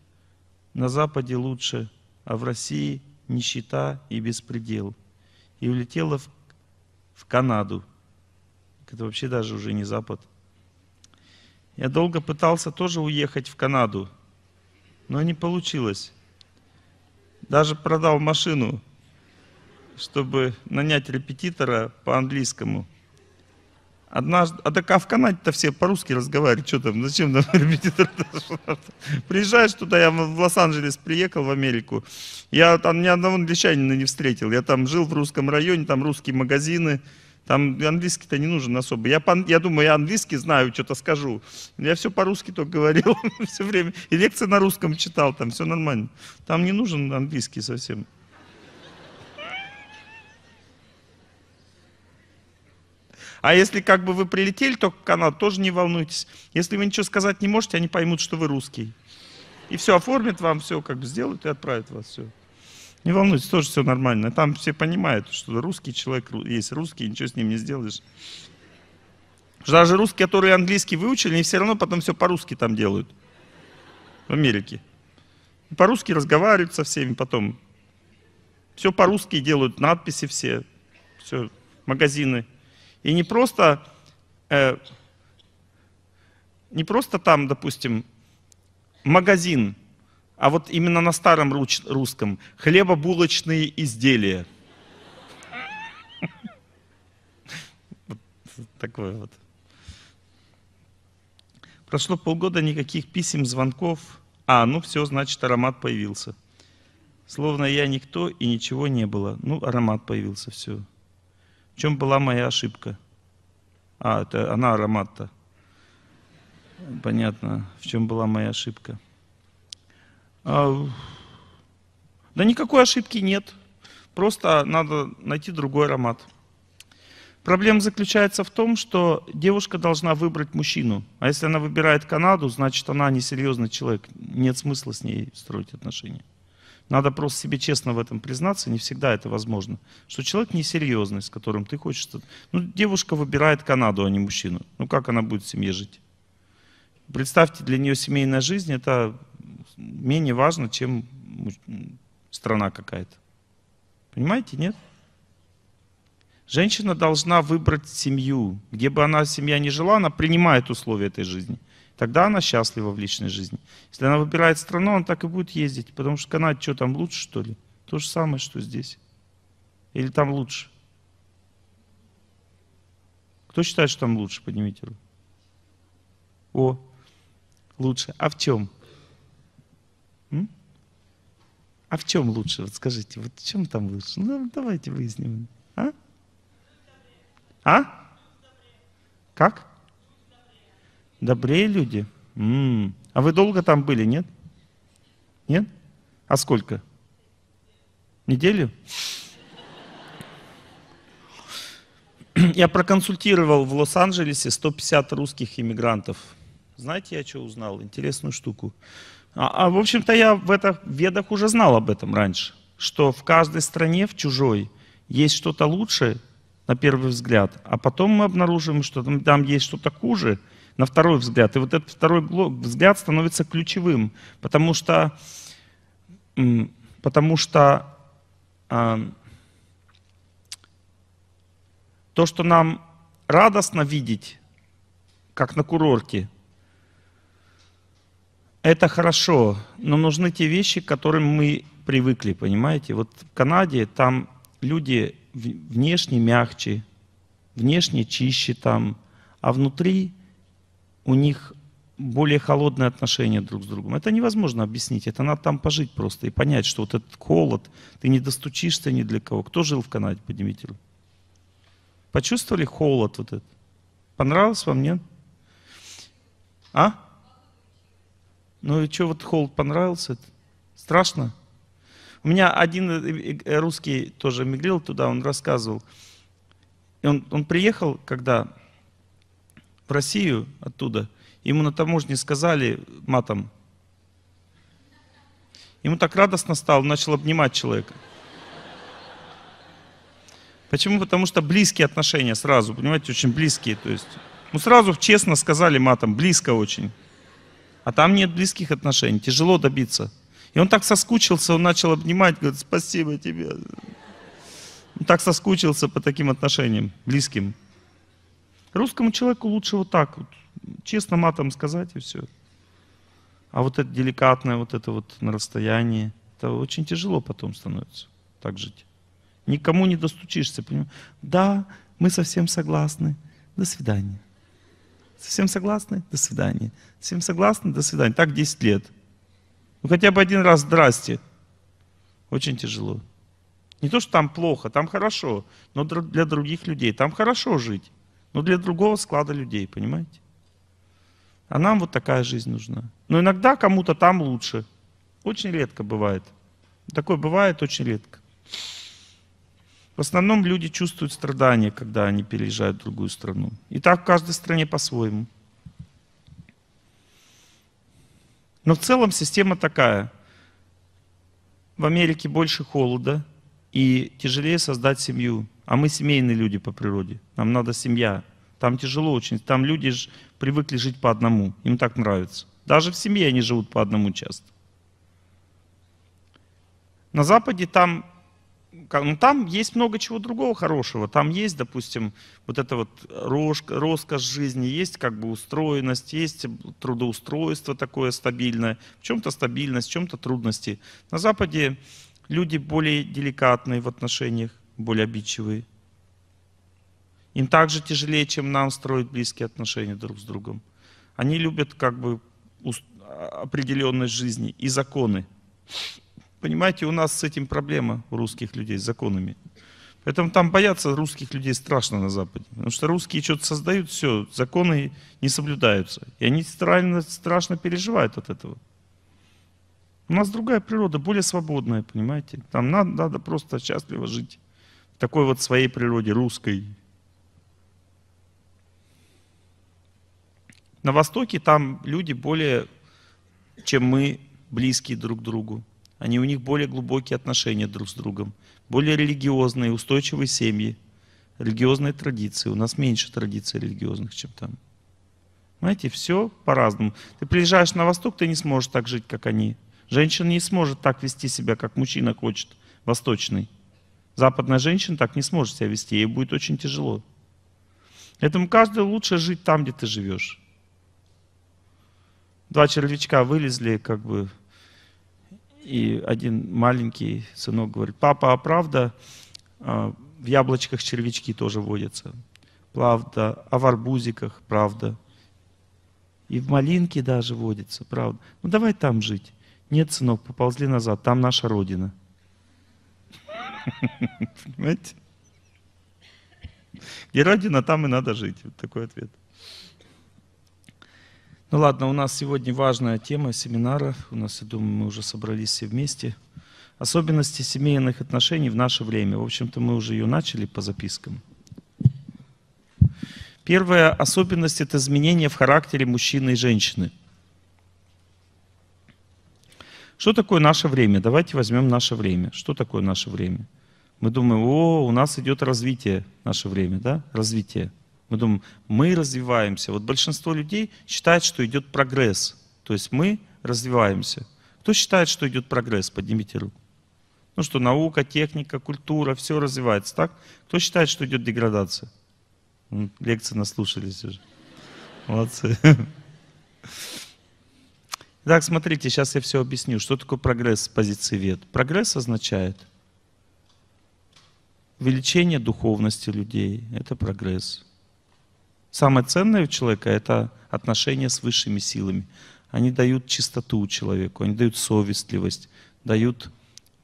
на Западе лучше, а в России нищета и беспредел. И улетела в, в Канаду. Это вообще даже уже не Запад. Я долго пытался тоже уехать в Канаду, но не получилось. Даже продал машину, чтобы нанять репетитора по английскому. Однажды, а так а в Канаде-то все по-русски разговаривают, что там, зачем нам репетитор? Приезжаешь туда, я в Лос-Анджелес приехал, в Америку, я там ни одного англичанина не встретил, я там жил в русском районе, там русские магазины, там английский-то не нужен особо. Я, я думаю, я английский знаю, что-то скажу. Я все по-русски только говорил все время. И лекции на русском читал, там все нормально. Там не нужен английский совсем. А если как бы вы прилетели только в Канаду, тоже не волнуйтесь. Если вы ничего сказать не можете, они поймут, что вы русский. И все оформят вам, все как бы сделают и отправят вас. Все. Не волнуйтесь, тоже все нормально. Там все понимают, что русский человек есть русский, ничего с ним не сделаешь. Даже русские, которые английский выучили, они все равно потом все по-русски там делают. В Америке. По-русски разговаривают со всеми потом. Все по-русски делают, надписи все, все, магазины. И не просто, э, не просто там, допустим, магазин – а вот именно на старом русском, хлебобулочные изделия. такое вот. Прошло полгода, никаких писем, звонков. А, ну все, значит, аромат появился. Словно я никто и ничего не было. Ну, аромат появился, все. В чем была моя ошибка? А, это она аромат-то. Понятно, в чем была моя ошибка. А, да никакой ошибки нет. Просто надо найти другой аромат. Проблема заключается в том, что девушка должна выбрать мужчину. А если она выбирает Канаду, значит она несерьезный человек. Нет смысла с ней строить отношения. Надо просто себе честно в этом признаться, не всегда это возможно. Что человек несерьезный, с которым ты хочешь... Ну, девушка выбирает Канаду, а не мужчину. Ну, как она будет в семье жить? Представьте, для нее семейная жизнь – это менее важно, чем страна какая-то. Понимаете, нет? Женщина должна выбрать семью. Где бы она, семья не жила, она принимает условия этой жизни. Тогда она счастлива в личной жизни. Если она выбирает страну, она так и будет ездить. Потому что она что там лучше, что ли? То же самое, что здесь. Или там лучше? Кто считает, что там лучше? Поднимите руку. О, лучше. А в чем? А в чем лучше? Вот скажите, вот в чем там лучше? Ну, давайте выясним. А? А? Как? Добрее люди. М-м. А вы долго там были, нет? Нет? А сколько? Неделю? Я проконсультировал в Лос-Анджелесе 150 русских иммигрантов. Знаете, я что узнал? Интересную штуку. А, а в общем-то я в этих ведах уже знал об этом раньше, что в каждой стране, в чужой, есть что-то лучше на первый взгляд, а потом мы обнаруживаем, что там, там есть что-то хуже на второй взгляд. И вот этот второй взгляд становится ключевым, потому что, потому что а, то, что нам радостно видеть, как на курорте, это хорошо, но нужны те вещи, к которым мы привыкли, понимаете? Вот в Канаде там люди внешне мягче, внешне чище там, а внутри у них более холодные отношения друг с другом. Это невозможно объяснить, это надо там пожить просто и понять, что вот этот холод, ты не достучишься ни для кого. Кто жил в Канаде, поднимите руку. Почувствовали холод вот этот? Понравилось вам, нет? А? Ну и что, вот холод понравился? Страшно? У меня один э, э, э, русский тоже мигрил туда, он рассказывал. И он, он приехал, когда в Россию оттуда, ему на таможне сказали матом. Ему так радостно стало, он начал обнимать человека. Почему? Потому что близкие отношения сразу, понимаете, очень близкие. То есть, ну сразу честно сказали матом, близко очень а там нет близких отношений, тяжело добиться. И он так соскучился, он начал обнимать, говорит, спасибо тебе. Он так соскучился по таким отношениям, близким. Русскому человеку лучше вот так вот, честно матом сказать и все. А вот это деликатное, вот это вот на расстоянии, это очень тяжело потом становится так жить. Никому не достучишься, понимаешь? Да, мы совсем согласны. До свидания. Всем согласны? До свидания. Всем согласны? До свидания. Так 10 лет. Ну хотя бы один раз здрасте. Очень тяжело. Не то, что там плохо, там хорошо, но для других людей. Там хорошо жить, но для другого склада людей, понимаете? А нам вот такая жизнь нужна. Но иногда кому-то там лучше. Очень редко бывает. Такое бывает очень редко. В основном люди чувствуют страдания, когда они переезжают в другую страну. И так в каждой стране по-своему. Но в целом система такая. В Америке больше холода и тяжелее создать семью. А мы семейные люди по природе. Нам надо семья. Там тяжело очень. Там люди же привыкли жить по одному. Им так нравится. Даже в семье они живут по одному часто. На Западе там ну, там есть много чего другого хорошего. Там есть, допустим, вот эта вот роскошь жизни, есть как бы устроенность, есть трудоустройство такое стабильное, в чем-то стабильность, в чем-то трудности. На Западе люди более деликатные в отношениях, более обидчивые. Им также тяжелее, чем нам строить близкие отношения друг с другом. Они любят как бы а, определенность жизни и законы. Понимаете, у нас с этим проблема у русских людей, с законами. Поэтому там боятся русских людей страшно на Западе. Потому что русские что-то создают, все, законы не соблюдаются. И они страшно, страшно переживают от этого. У нас другая природа, более свободная, понимаете? Там надо, надо просто счастливо жить. В такой вот своей природе, русской. На Востоке там люди более, чем мы, близкие друг к другу. Они у них более глубокие отношения друг с другом, более религиозные, устойчивые семьи, религиозные традиции. У нас меньше традиций религиозных, чем там. Знаете, все по-разному. Ты приезжаешь на Восток, ты не сможешь так жить, как они. Женщина не сможет так вести себя, как мужчина хочет, восточный. Западная женщина так не сможет себя вести, ей будет очень тяжело. Поэтому каждый лучше жить там, где ты живешь. Два червячка вылезли, как бы и один маленький сынок говорит, папа, а правда а, в яблочках червячки тоже водятся? Правда. А в арбузиках? Правда. И в малинке даже водится, правда. Ну давай там жить. Нет, сынок, поползли назад, там наша родина. Понимаете? И родина, там и надо жить. Вот такой ответ. Ну ладно, у нас сегодня важная тема семинара. У нас, я думаю, мы уже собрались все вместе. Особенности семейных отношений в наше время. В общем-то, мы уже ее начали по запискам. Первая особенность – это изменение в характере мужчины и женщины. Что такое наше время? Давайте возьмем наше время. Что такое наше время? Мы думаем, о, у нас идет развитие, наше время, да? Развитие. Мы думаем, мы развиваемся. Вот большинство людей считает, что идет прогресс. То есть мы развиваемся. Кто считает, что идет прогресс? Поднимите руку. Ну что, наука, техника, культура, все развивается, так? Кто считает, что идет деградация? Ну, лекции наслушались уже. Молодцы. Так, смотрите, сейчас я все объясню. Что такое прогресс с позиции вет? Прогресс означает увеличение духовности людей. Это прогресс. Самое ценное у человека – это отношения с высшими силами. Они дают чистоту человеку, они дают совестливость, дают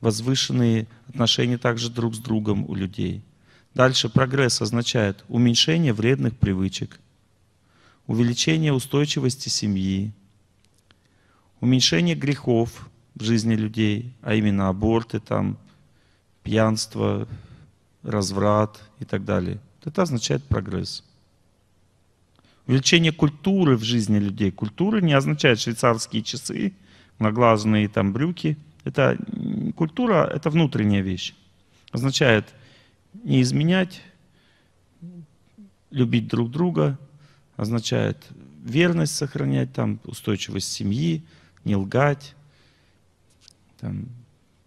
возвышенные отношения также друг с другом у людей. Дальше прогресс означает уменьшение вредных привычек, увеличение устойчивости семьи, уменьшение грехов в жизни людей, а именно аборты, там, пьянство, разврат и так далее. Это означает прогресс. Увеличение культуры в жизни людей. Культура не означает швейцарские часы, наглазные там брюки. Это культура, это внутренняя вещь. Означает не изменять, любить друг друга, означает верность сохранять, там, устойчивость семьи, не лгать, там,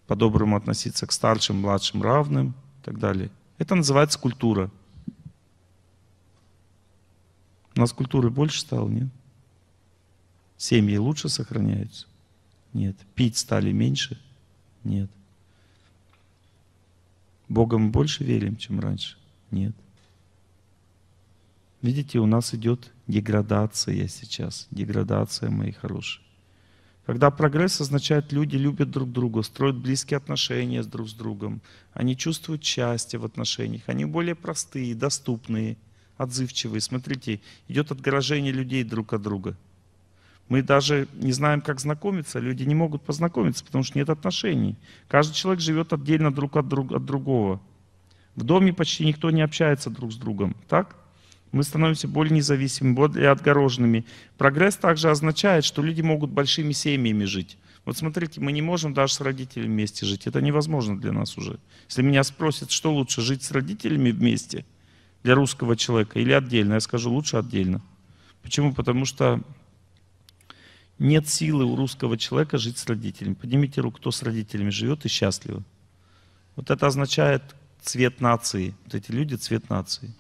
по-доброму относиться к старшим, младшим, равным и так далее. Это называется культура. У нас культуры больше стало, нет? Семьи лучше сохраняются? Нет. Пить стали меньше? Нет. Богом больше верим, чем раньше? Нет. Видите, у нас идет деградация сейчас, деградация, мои хорошие. Когда прогресс означает, люди любят друг друга, строят близкие отношения с друг с другом, они чувствуют счастье в отношениях, они более простые, доступные – отзывчивые. Смотрите, идет отгорожение людей друг от друга. Мы даже не знаем, как знакомиться, люди не могут познакомиться, потому что нет отношений. Каждый человек живет отдельно друг от, друг, от другого. В доме почти никто не общается друг с другом, так? Мы становимся более независимыми, более отгороженными. Прогресс также означает, что люди могут большими семьями жить. Вот смотрите, мы не можем даже с родителями вместе жить. Это невозможно для нас уже. Если меня спросят, что лучше, жить с родителями вместе – для русского человека или отдельно. Я скажу, лучше отдельно. Почему? Потому что нет силы у русского человека жить с родителями. Поднимите руку, кто с родителями живет и счастливы. Вот это означает цвет нации. Вот эти люди цвет нации.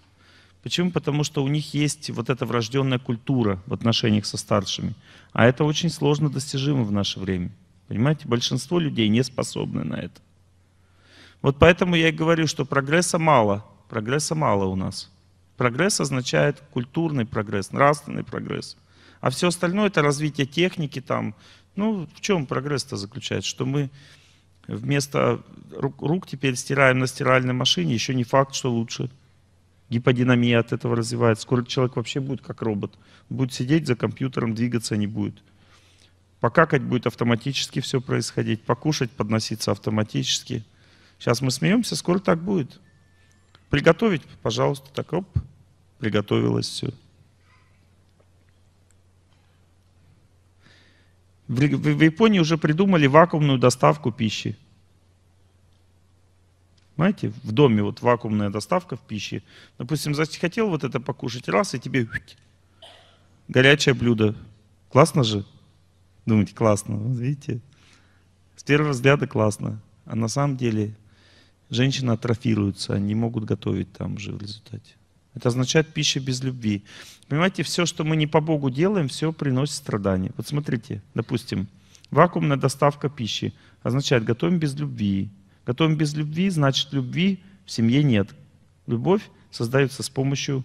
Почему? Потому что у них есть вот эта врожденная культура в отношениях со старшими. А это очень сложно достижимо в наше время. Понимаете, большинство людей не способны на это. Вот поэтому я и говорю, что прогресса мало – Прогресса мало у нас. Прогресс означает культурный прогресс, нравственный прогресс. А все остальное это развитие техники там. Ну, в чем прогресс-то заключается? Что мы вместо рук, рук теперь стираем на стиральной машине, еще не факт, что лучше. Гиподинамия от этого развивается. Скоро человек вообще будет как робот. Будет сидеть за компьютером, двигаться не будет. Покакать будет автоматически все происходить, покушать подноситься автоматически. Сейчас мы смеемся, скоро так будет. Приготовить, пожалуйста, так оп, приготовилось все. В Японии уже придумали вакуумную доставку пищи. Знаете, в доме вот вакуумная доставка в пище. Допустим, хотел вот это покушать раз, и тебе горячее блюдо. Классно же? Думаете, классно. Видите? С первого взгляда классно. А на самом деле Женщины атрофируются, они могут готовить там же в результате. Это означает пища без любви. Понимаете, все, что мы не по Богу делаем, все приносит страдания. Вот смотрите, допустим, вакуумная доставка пищи означает готовим без любви. Готовим без любви, значит любви в семье нет. Любовь создается с помощью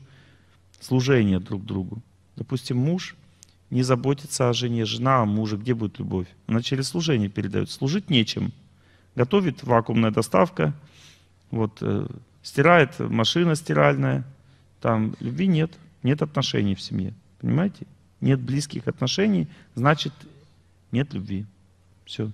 служения друг другу. Допустим, муж не заботится о жене, жена о муже, где будет любовь? Она через служение передает. Служить нечем. Готовит вакуумная доставка – вот, э, стирает машина стиральная, там любви нет, нет отношений в семье, понимаете? Нет близких отношений, значит, нет любви. Все.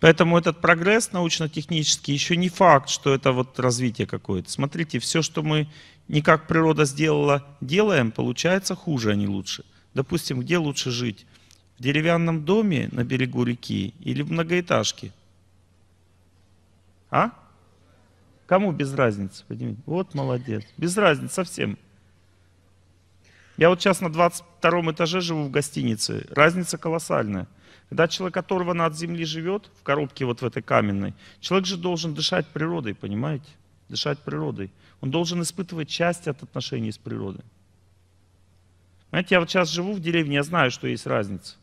Поэтому этот прогресс научно-технический еще не факт, что это вот развитие какое-то. Смотрите, все, что мы не как природа сделала, делаем, получается хуже, а не лучше. Допустим, где лучше жить? деревянном доме на берегу реки или в многоэтажке? А? Кому без разницы? Поднимите. Вот молодец. Без разницы совсем. Я вот сейчас на 22 этаже живу в гостинице. Разница колоссальная. Когда человек которого над земли живет, в коробке вот в этой каменной, человек же должен дышать природой, понимаете? Дышать природой. Он должен испытывать часть от отношений с природой. Понимаете? я вот сейчас живу в деревне, я знаю, что есть разница.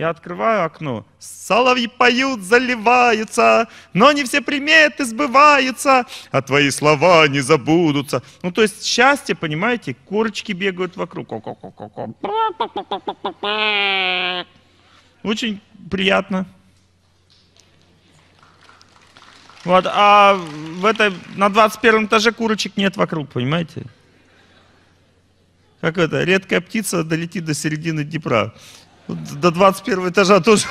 Я открываю окно, соловьи поют, заливаются, но не все приметы сбываются, а твои слова не забудутся. Ну, то есть счастье, понимаете, курочки бегают вокруг. Очень приятно. Вот, а в этой, на 21 этаже курочек нет вокруг, понимаете? Как это, редкая птица долетит до середины Днепра до 21 этажа тоже.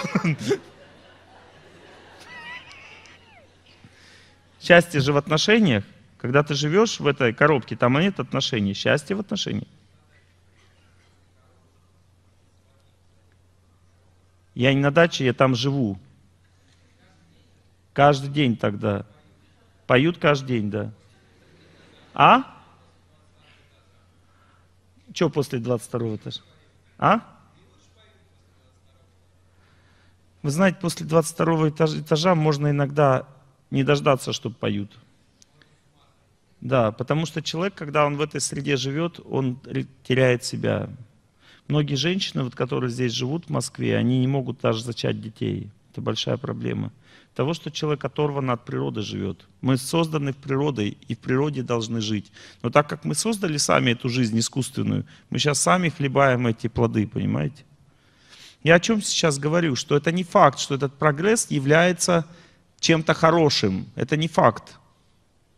Счастье же в отношениях. Когда ты живешь в этой коробке, там нет отношений. Счастье в отношениях. Я не на даче, я там живу. Каждый день тогда. Поют каждый день, да. А? Что после 22 этажа? А? Вы знаете, после 22 этажа, можно иногда не дождаться, чтобы поют. Да, потому что человек, когда он в этой среде живет, он теряет себя. Многие женщины, вот, которые здесь живут в Москве, они не могут даже зачать детей. Это большая проблема. Того, что человек оторван от природы живет. Мы созданы в природе и в природе должны жить. Но так как мы создали сами эту жизнь искусственную, мы сейчас сами хлебаем эти плоды, понимаете? Я о чем сейчас говорю? Что это не факт, что этот прогресс является чем-то хорошим. Это не факт.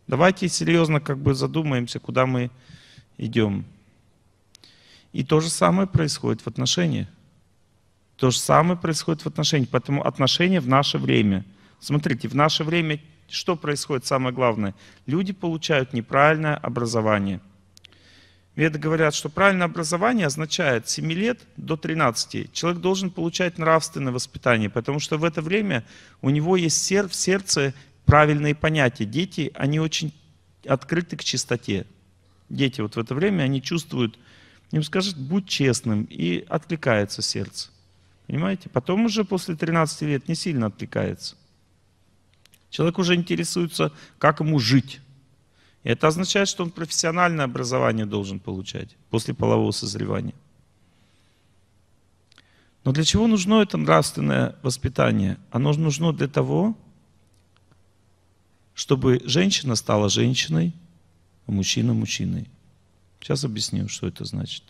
Давайте серьезно как бы задумаемся, куда мы идем. И то же самое происходит в отношениях. То же самое происходит в отношениях. Поэтому отношения в наше время. Смотрите, в наше время что происходит самое главное? Люди получают неправильное образование – Веды говорят, что правильное образование означает 7 лет до 13. Человек должен получать нравственное воспитание, потому что в это время у него есть сер в сердце правильные понятия. Дети, они очень открыты к чистоте. Дети вот в это время, они чувствуют, им скажут, будь честным, и откликается сердце. Понимаете? Потом уже после 13 лет не сильно откликается. Человек уже интересуется, как ему жить. Это означает, что он профессиональное образование должен получать после полового созревания. Но для чего нужно это нравственное воспитание? Оно нужно для того, чтобы женщина стала женщиной, а мужчина мужчиной. Сейчас объясню, что это значит.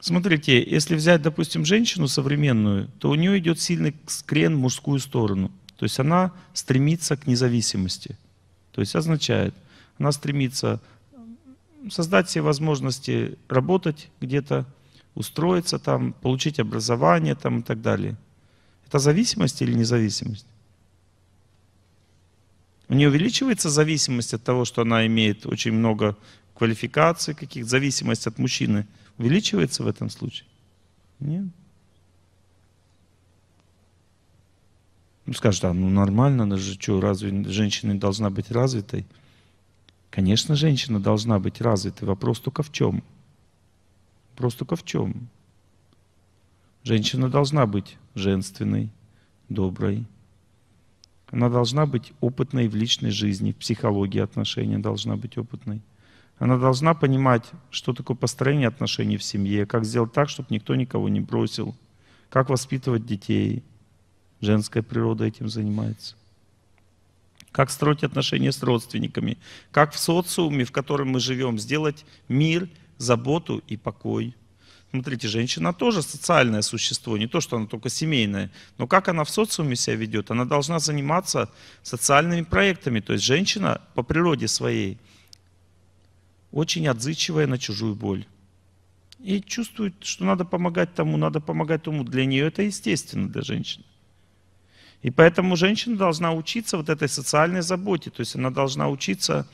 Смотрите, если взять, допустим, женщину современную, то у нее идет сильный скрен в мужскую сторону – то есть она стремится к независимости. То есть означает, она стремится создать все возможности работать где-то, устроиться там, получить образование там и так далее. Это зависимость или независимость? У нее увеличивается зависимость от того, что она имеет очень много квалификаций каких зависимость от мужчины. Увеличивается в этом случае? Нет. Ну, скажут, а ну нормально, она же что, разве женщина должна быть развитой? Конечно, женщина должна быть развитой. Вопрос только в чем? Вопрос только в чем? Женщина должна быть женственной, доброй. Она должна быть опытной в личной жизни, в психологии отношений должна быть опытной. Она должна понимать, что такое построение отношений в семье, как сделать так, чтобы никто никого не бросил, как воспитывать детей – Женская природа этим занимается. Как строить отношения с родственниками? Как в социуме, в котором мы живем, сделать мир, заботу и покой? Смотрите, женщина тоже социальное существо, не то, что она только семейная, Но как она в социуме себя ведет? Она должна заниматься социальными проектами. То есть женщина по природе своей очень отзывчивая на чужую боль. И чувствует, что надо помогать тому, надо помогать тому. Для нее это естественно, для женщины. И поэтому женщина должна учиться вот этой социальной заботе, то есть она должна учиться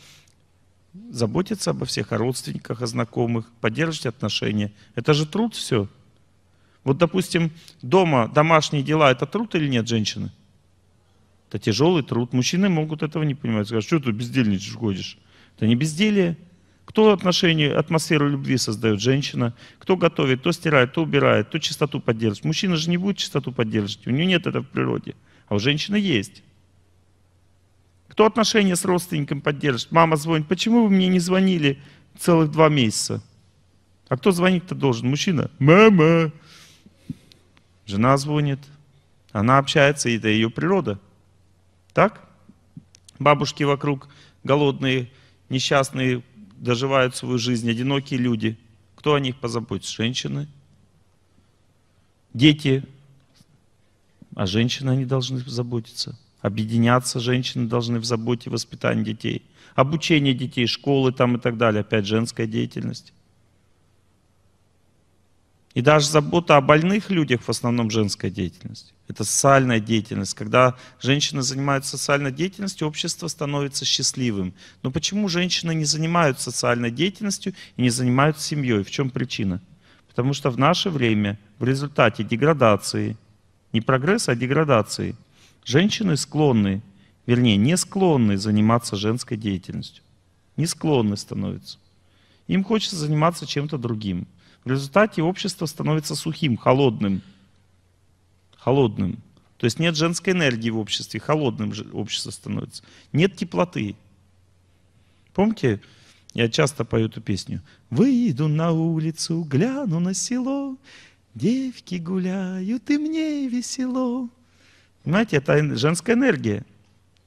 заботиться обо всех, о родственниках, о знакомых, поддерживать отношения. Это же труд все. Вот, допустим, дома домашние дела – это труд или нет женщины? Это тяжелый труд. Мужчины могут этого не понимать. Скажут, что ты бездельничаешь, ходишь? Это не безделье. Кто отношения, атмосферу любви создает? Женщина. Кто готовит, то стирает, то убирает, то чистоту поддерживает. Мужчина же не будет чистоту поддерживать. У него нет этого в природе. А у женщины есть. Кто отношения с родственником поддержит? Мама звонит, почему вы мне не звонили целых два месяца? А кто звонить-то должен? Мужчина? Мама! Жена звонит, она общается, и это ее природа. Так? Бабушки вокруг голодные, несчастные, доживают свою жизнь, одинокие люди. Кто о них позаботится? Женщины. Дети а женщины они должны заботиться. Объединяться женщины должны в заботе воспитания детей. Обучение детей, школы там и так далее. Опять женская деятельность. И даже забота о больных людях в основном женская деятельность. Это социальная деятельность. Когда женщина занимается социальной деятельностью, общество становится счастливым. Но почему женщины не занимаются социальной деятельностью и не занимаются семьей? В чем причина? Потому что в наше время в результате деградации не прогресса, а деградации. Женщины склонны, вернее, не склонны заниматься женской деятельностью. Не склонны становятся. Им хочется заниматься чем-то другим. В результате общество становится сухим, холодным. Холодным. То есть нет женской энергии в обществе, холодным общество становится. Нет теплоты. Помните, я часто пою эту песню. «Выйду на улицу, гляну на село, Девки гуляют, и мне весело. Понимаете, это женская энергия.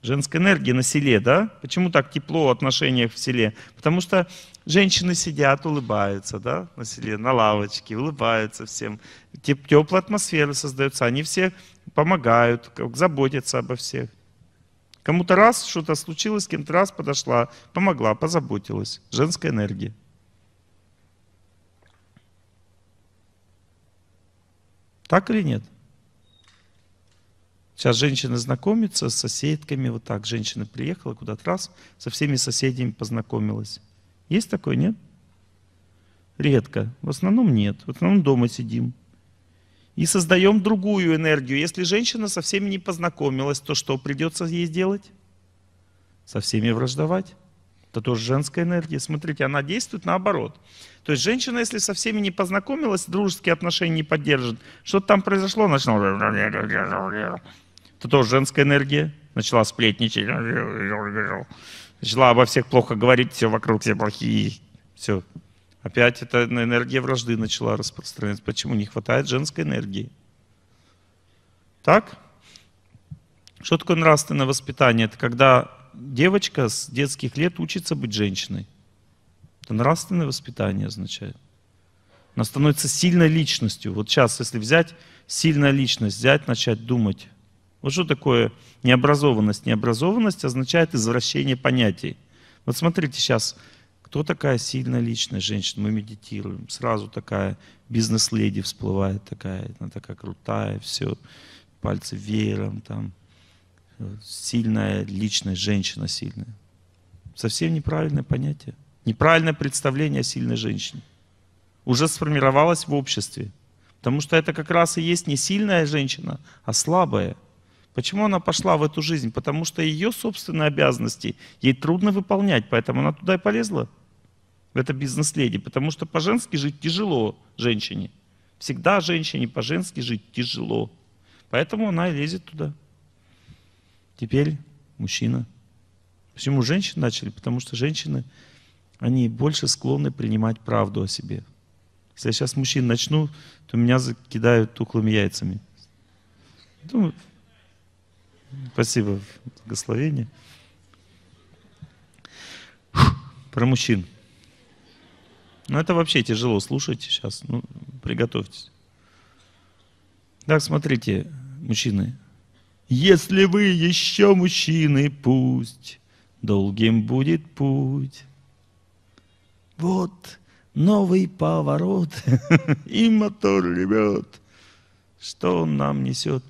Женская энергия на селе, да? Почему так тепло в отношениях в селе? Потому что женщины сидят, улыбаются, да, на селе, на лавочке, улыбаются всем. Теп теплая атмосфера создается, они все помогают, заботятся обо всех. Кому-то раз что-то случилось, кем-то раз подошла, помогла, позаботилась. Женская энергия. Так или нет? Сейчас женщина знакомится с соседками, вот так, женщина приехала куда-то раз, со всеми соседями познакомилась. Есть такое, нет? Редко. В основном нет. В основном дома сидим. И создаем другую энергию. Если женщина со всеми не познакомилась, то что придется ей сделать? Со всеми враждовать. Это тоже женская энергия. Смотрите, она действует наоборот. То есть женщина, если со всеми не познакомилась, дружеские отношения не поддержит, что-то там произошло, начала... Это тоже женская энергия. Начала сплетничать. Начала обо всех плохо говорить, все вокруг все плохие. Все. Опять эта энергия вражды начала распространяться. Почему не хватает женской энергии? Так? Что такое нравственное воспитание? Это когда девочка с детских лет учится быть женщиной. Это нравственное воспитание означает. Она становится сильной личностью. Вот сейчас, если взять сильная личность, взять, начать думать. Вот что такое необразованность? Необразованность означает извращение понятий. Вот смотрите сейчас, кто такая сильная личность женщина? Мы медитируем. Сразу такая бизнес-леди всплывает такая, она такая крутая, все, пальцы веером там, сильная личность, женщина сильная. Совсем неправильное понятие. Неправильное представление о сильной женщине. Уже сформировалось в обществе. Потому что это как раз и есть не сильная женщина, а слабая. Почему она пошла в эту жизнь? Потому что ее собственные обязанности ей трудно выполнять, поэтому она туда и полезла, в это бизнес-леди. Потому что по-женски жить тяжело женщине. Всегда женщине по-женски жить тяжело. Поэтому она и лезет туда. Теперь мужчина. Почему женщины начали? Потому что женщины, они больше склонны принимать правду о себе. Если я сейчас мужчин начну, то меня закидают тухлыми яйцами. Думаю, ну, спасибо, благословение. про мужчин. Ну это вообще тяжело слушать сейчас. Ну, приготовьтесь. Так, смотрите, мужчины, если вы еще мужчины, пусть долгим будет путь. Вот новый поворот, и мотор ребят. Что он нам несет?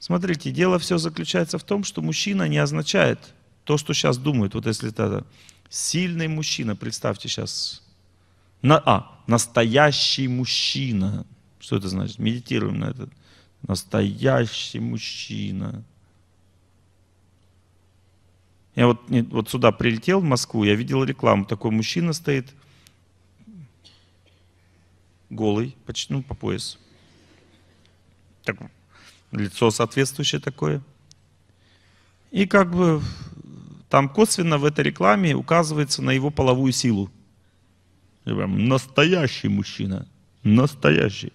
Смотрите, дело все заключается в том, что мужчина не означает то, что сейчас думают. Вот если это сильный мужчина, представьте сейчас, на, а, настоящий мужчина. Что это значит? Медитируем на этот Настоящий мужчина. Я вот, вот сюда прилетел в Москву, я видел рекламу. Такой мужчина стоит, голый, почти ну, по пояс. Так, лицо соответствующее такое. И как бы там косвенно в этой рекламе указывается на его половую силу. Прям Настоящий мужчина. Настоящий.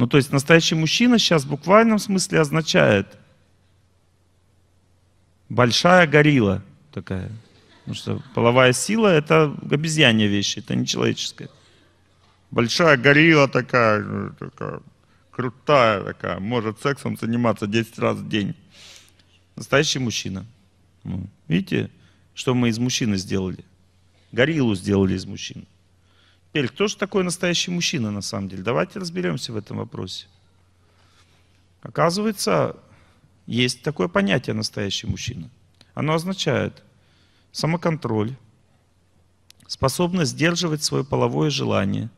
Ну, то есть настоящий мужчина сейчас в буквальном смысле означает большая горилла такая. Потому что половая сила — это обезьянья вещи, это не человеческая. Большая горилла такая, такая, крутая такая, может сексом заниматься 10 раз в день. Настоящий мужчина. Ну, видите, что мы из мужчины сделали? Гориллу сделали из мужчины. Теперь, кто же такой настоящий мужчина на самом деле? Давайте разберемся в этом вопросе. Оказывается, есть такое понятие «настоящий мужчина». Оно означает самоконтроль, способность сдерживать свое половое желание,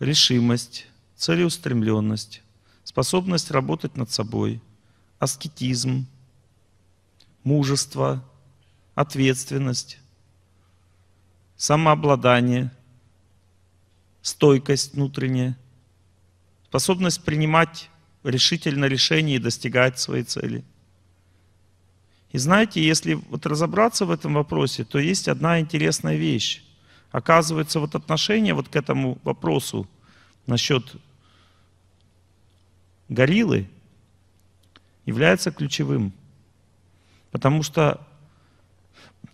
решимость, целеустремленность, способность работать над собой, аскетизм, мужество, ответственность, самообладание – стойкость внутренняя, способность принимать решительно решение и достигать своей цели. И знаете, если вот разобраться в этом вопросе, то есть одна интересная вещь. Оказывается, вот отношение вот к этому вопросу насчет гориллы является ключевым. Потому что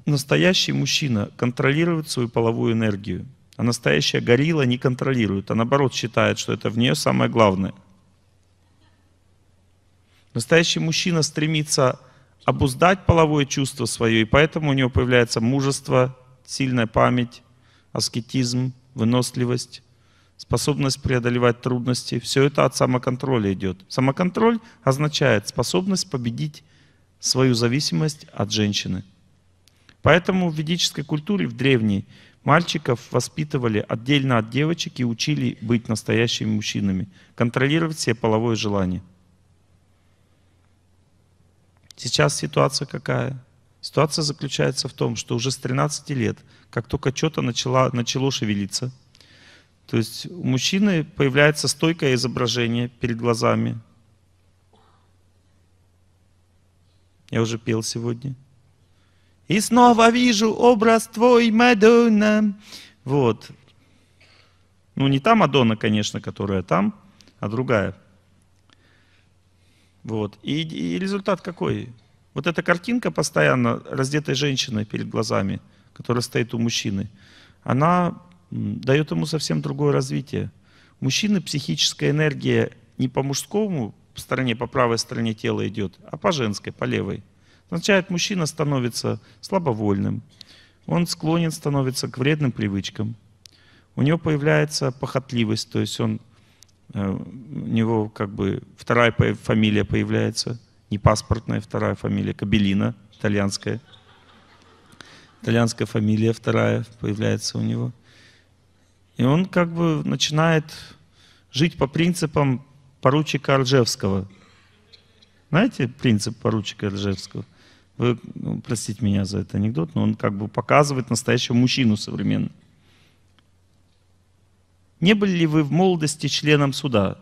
настоящий мужчина контролирует свою половую энергию. А настоящая горилла не контролирует, а наоборот считает, что это в нее самое главное. Настоящий мужчина стремится обуздать половое чувство свое, и поэтому у него появляется мужество, сильная память, аскетизм, выносливость, способность преодолевать трудности. Все это от самоконтроля идет. Самоконтроль означает способность победить свою зависимость от женщины. Поэтому в ведической культуре, в древней, Мальчиков воспитывали отдельно от девочек и учили быть настоящими мужчинами, контролировать все половое желание. Сейчас ситуация какая? Ситуация заключается в том, что уже с 13 лет, как только что-то начало, начало шевелиться, то есть у мужчины появляется стойкое изображение перед глазами. Я уже пел сегодня. И снова вижу образ твой, Мадонна. Вот. Ну, не та Мадонна, конечно, которая там, а другая. Вот. И, и результат какой? Вот эта картинка постоянно раздетой женщины перед глазами, которая стоит у мужчины, она дает ему совсем другое развитие. У мужчины психическая энергия не по мужскому стороне, по правой стороне тела идет, а по женской, по левой. Означает, мужчина становится слабовольным, он склонен становится к вредным привычкам, у него появляется похотливость, то есть он, э, у него как бы вторая фамилия появляется, не паспортная вторая фамилия, Кабелина, итальянская. Итальянская фамилия вторая появляется у него. И он как бы начинает жить по принципам поручика Ржевского. Знаете принцип поручика Ржевского? Вы, ну, простите меня за этот анекдот, но он как бы показывает настоящего мужчину современно. Не были ли вы в молодости членом суда?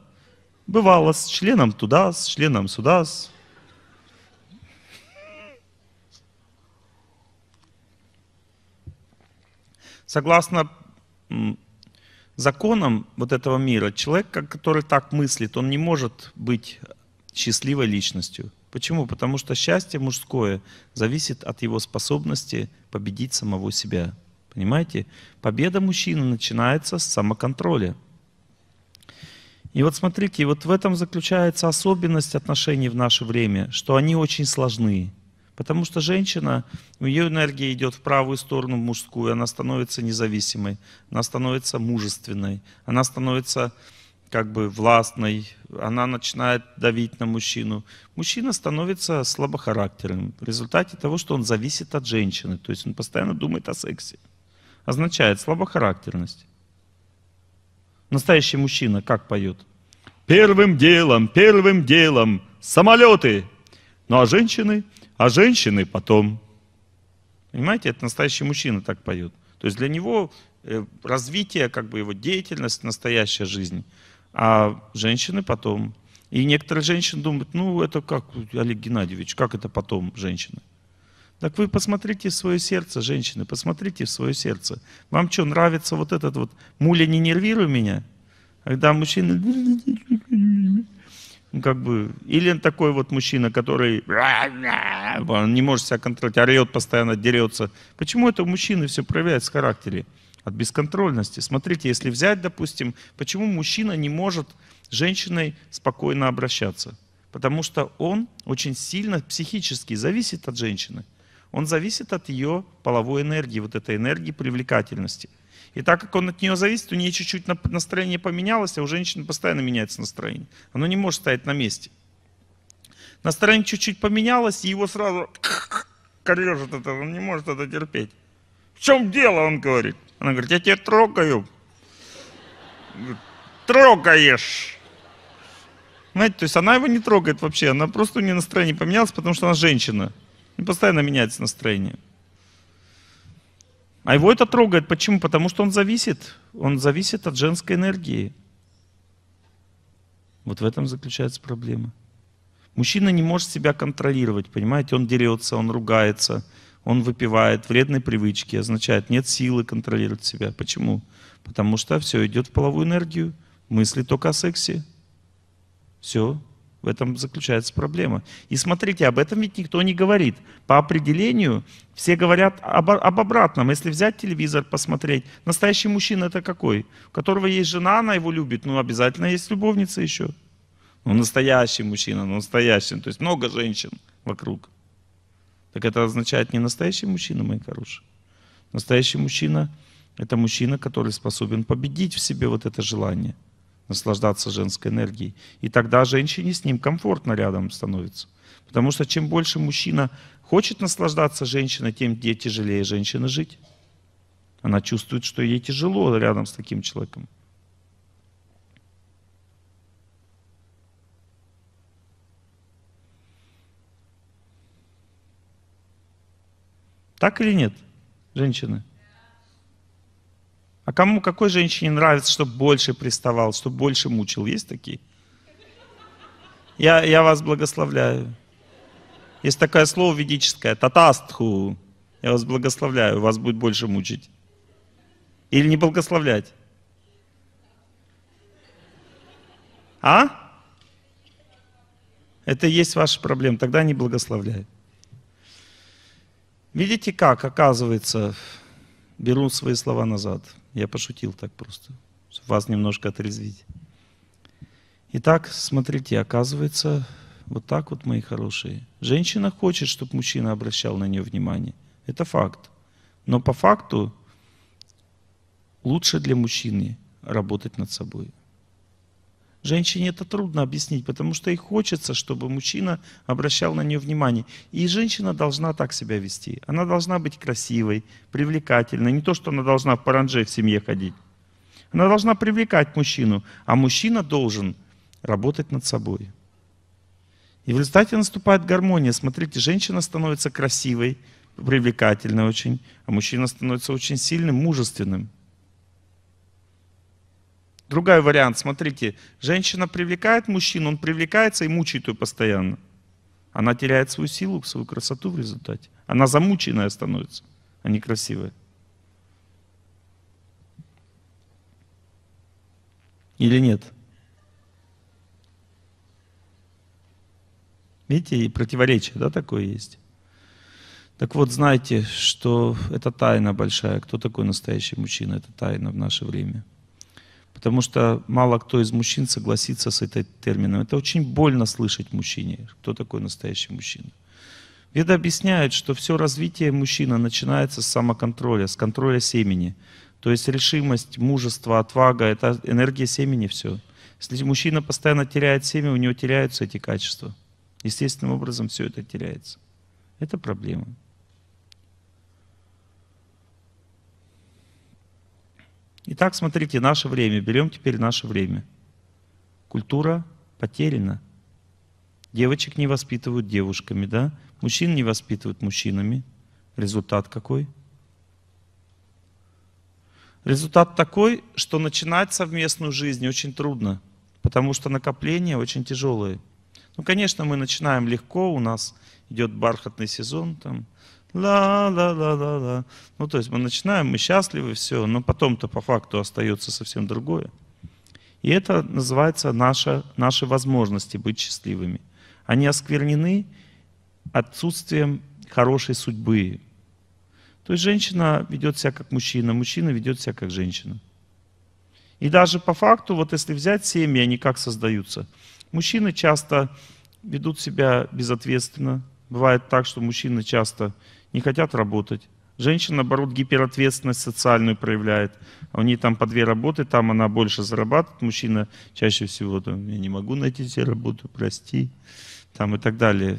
Бывало, с членом туда, с членом суда, С... Согласно законам вот этого мира, человек, который так мыслит, он не может быть счастливой личностью. Почему? Потому что счастье мужское зависит от его способности победить самого себя. Понимаете? Победа мужчины начинается с самоконтроля. И вот смотрите, вот в этом заключается особенность отношений в наше время, что они очень сложны. Потому что женщина, ее энергия идет в правую сторону в мужскую, она становится независимой, она становится мужественной, она становится как бы властной, она начинает давить на мужчину. Мужчина становится слабохарактерным в результате того, что он зависит от женщины, то есть он постоянно думает о сексе. Означает слабохарактерность. Настоящий мужчина как поет? Первым делом, первым делом, самолеты. Ну а женщины, а женщины потом. Понимаете, это настоящий мужчина так поет. То есть для него э, развитие, как бы его деятельность, настоящая жизнь – а женщины потом. И некоторые женщины думают, ну это как, Олег Геннадьевич, как это потом женщины? Так вы посмотрите в свое сердце, женщины, посмотрите в свое сердце. Вам что, нравится вот этот вот «муля, не нервируй меня»? А когда мужчина... Ну, как бы, или такой вот мужчина, который он не может себя контролировать, орет постоянно, дерется. Почему это у мужчины все проявляется в характере? от бесконтрольности. Смотрите, если взять, допустим, почему мужчина не может с женщиной спокойно обращаться? Потому что он очень сильно психически зависит от женщины. Он зависит от ее половой энергии, вот этой энергии привлекательности. И так как он от нее зависит, у нее чуть-чуть настроение поменялось, а у женщины постоянно меняется настроение. Оно не может стоять на месте. Настроение чуть-чуть поменялось, и его сразу корежит это, он не может это терпеть. В чем дело, он говорит. Она говорит, я тебя трогаю. Трогаешь. Знаете, то есть она его не трогает вообще, она просто у нее настроение поменялось, потому что она женщина. И постоянно меняется настроение. А его это трогает. Почему? Потому что он зависит. Он зависит от женской энергии. Вот в этом заключается проблема. Мужчина не может себя контролировать, понимаете? Он дерется, он ругается, он выпивает, вредные привычки, означает нет силы контролировать себя. Почему? Потому что все идет в половую энергию, мысли только о сексе. Все, в этом заключается проблема. И смотрите, об этом ведь никто не говорит. По определению все говорят об, об обратном. Если взять телевизор, посмотреть, настоящий мужчина это какой? У которого есть жена, она его любит, ну обязательно есть любовница еще. Ну настоящий мужчина, ну, настоящий. То есть много женщин вокруг. Так это означает не настоящий мужчина, мои хорошие. Настоящий мужчина – это мужчина, который способен победить в себе вот это желание, наслаждаться женской энергией. И тогда женщине с ним комфортно рядом становится. Потому что чем больше мужчина хочет наслаждаться женщиной, тем тяжелее женщина жить. Она чувствует, что ей тяжело рядом с таким человеком. Так или нет, женщины? А кому, какой женщине нравится, чтобы больше приставал, чтобы больше мучил? Есть такие? Я, я вас благословляю. Есть такое слово ведическое, татастху. Я вас благословляю, вас будет больше мучить. Или не благословлять? А? Это и есть ваша проблема, тогда не благословляю. Видите как, оказывается, беру свои слова назад. Я пошутил так просто, чтобы вас немножко отрезвить. Итак, смотрите, оказывается, вот так вот, мои хорошие. Женщина хочет, чтобы мужчина обращал на нее внимание. Это факт. Но по факту лучше для мужчины работать над собой. Женщине это трудно объяснить, потому что ей хочется, чтобы мужчина обращал на нее внимание. И женщина должна так себя вести. Она должна быть красивой, привлекательной. Не то, что она должна в паранже в семье ходить. Она должна привлекать мужчину, а мужчина должен работать над собой. И в результате наступает гармония. Смотрите, женщина становится красивой, привлекательной очень, а мужчина становится очень сильным, мужественным. Другой вариант, смотрите, женщина привлекает мужчину, он привлекается и мучает ее постоянно. Она теряет свою силу, свою красоту в результате. Она замученная становится, а не красивая. Или нет? Видите, и противоречие, да, такое есть. Так вот, знаете, что это тайна большая. Кто такой настоящий мужчина? Это тайна в наше время. Потому что мало кто из мужчин согласится с этим термином. Это очень больно слышать мужчине, кто такой настоящий мужчина. Веды объясняет, что все развитие мужчины начинается с самоконтроля, с контроля семени. То есть решимость, мужество, отвага – это энергия семени все. Если мужчина постоянно теряет семя, у него теряются эти качества. Естественным образом все это теряется. Это проблема. Итак, смотрите, наше время. Берем теперь наше время. Культура потеряна. Девочек не воспитывают девушками, да? Мужчин не воспитывают мужчинами. Результат какой? Результат такой, что начинать совместную жизнь очень трудно, потому что накопления очень тяжелые. Ну, конечно, мы начинаем легко, у нас идет бархатный сезон, там, ла-ла-ла-ла-ла. Ну, то есть мы начинаем, мы счастливы, все, но потом-то по факту остается совсем другое. И это называется наша, наши возможности быть счастливыми. Они осквернены отсутствием хорошей судьбы. То есть женщина ведет себя как мужчина, мужчина ведет себя как женщина. И даже по факту, вот если взять семьи, они как создаются. Мужчины часто ведут себя безответственно. Бывает так, что мужчины часто не хотят работать. Женщина, наоборот, гиперответственность социальную проявляет. У нее там по две работы, там она больше зарабатывает. Мужчина чаще всего там, я не могу найти себе работу, прости, там и так далее.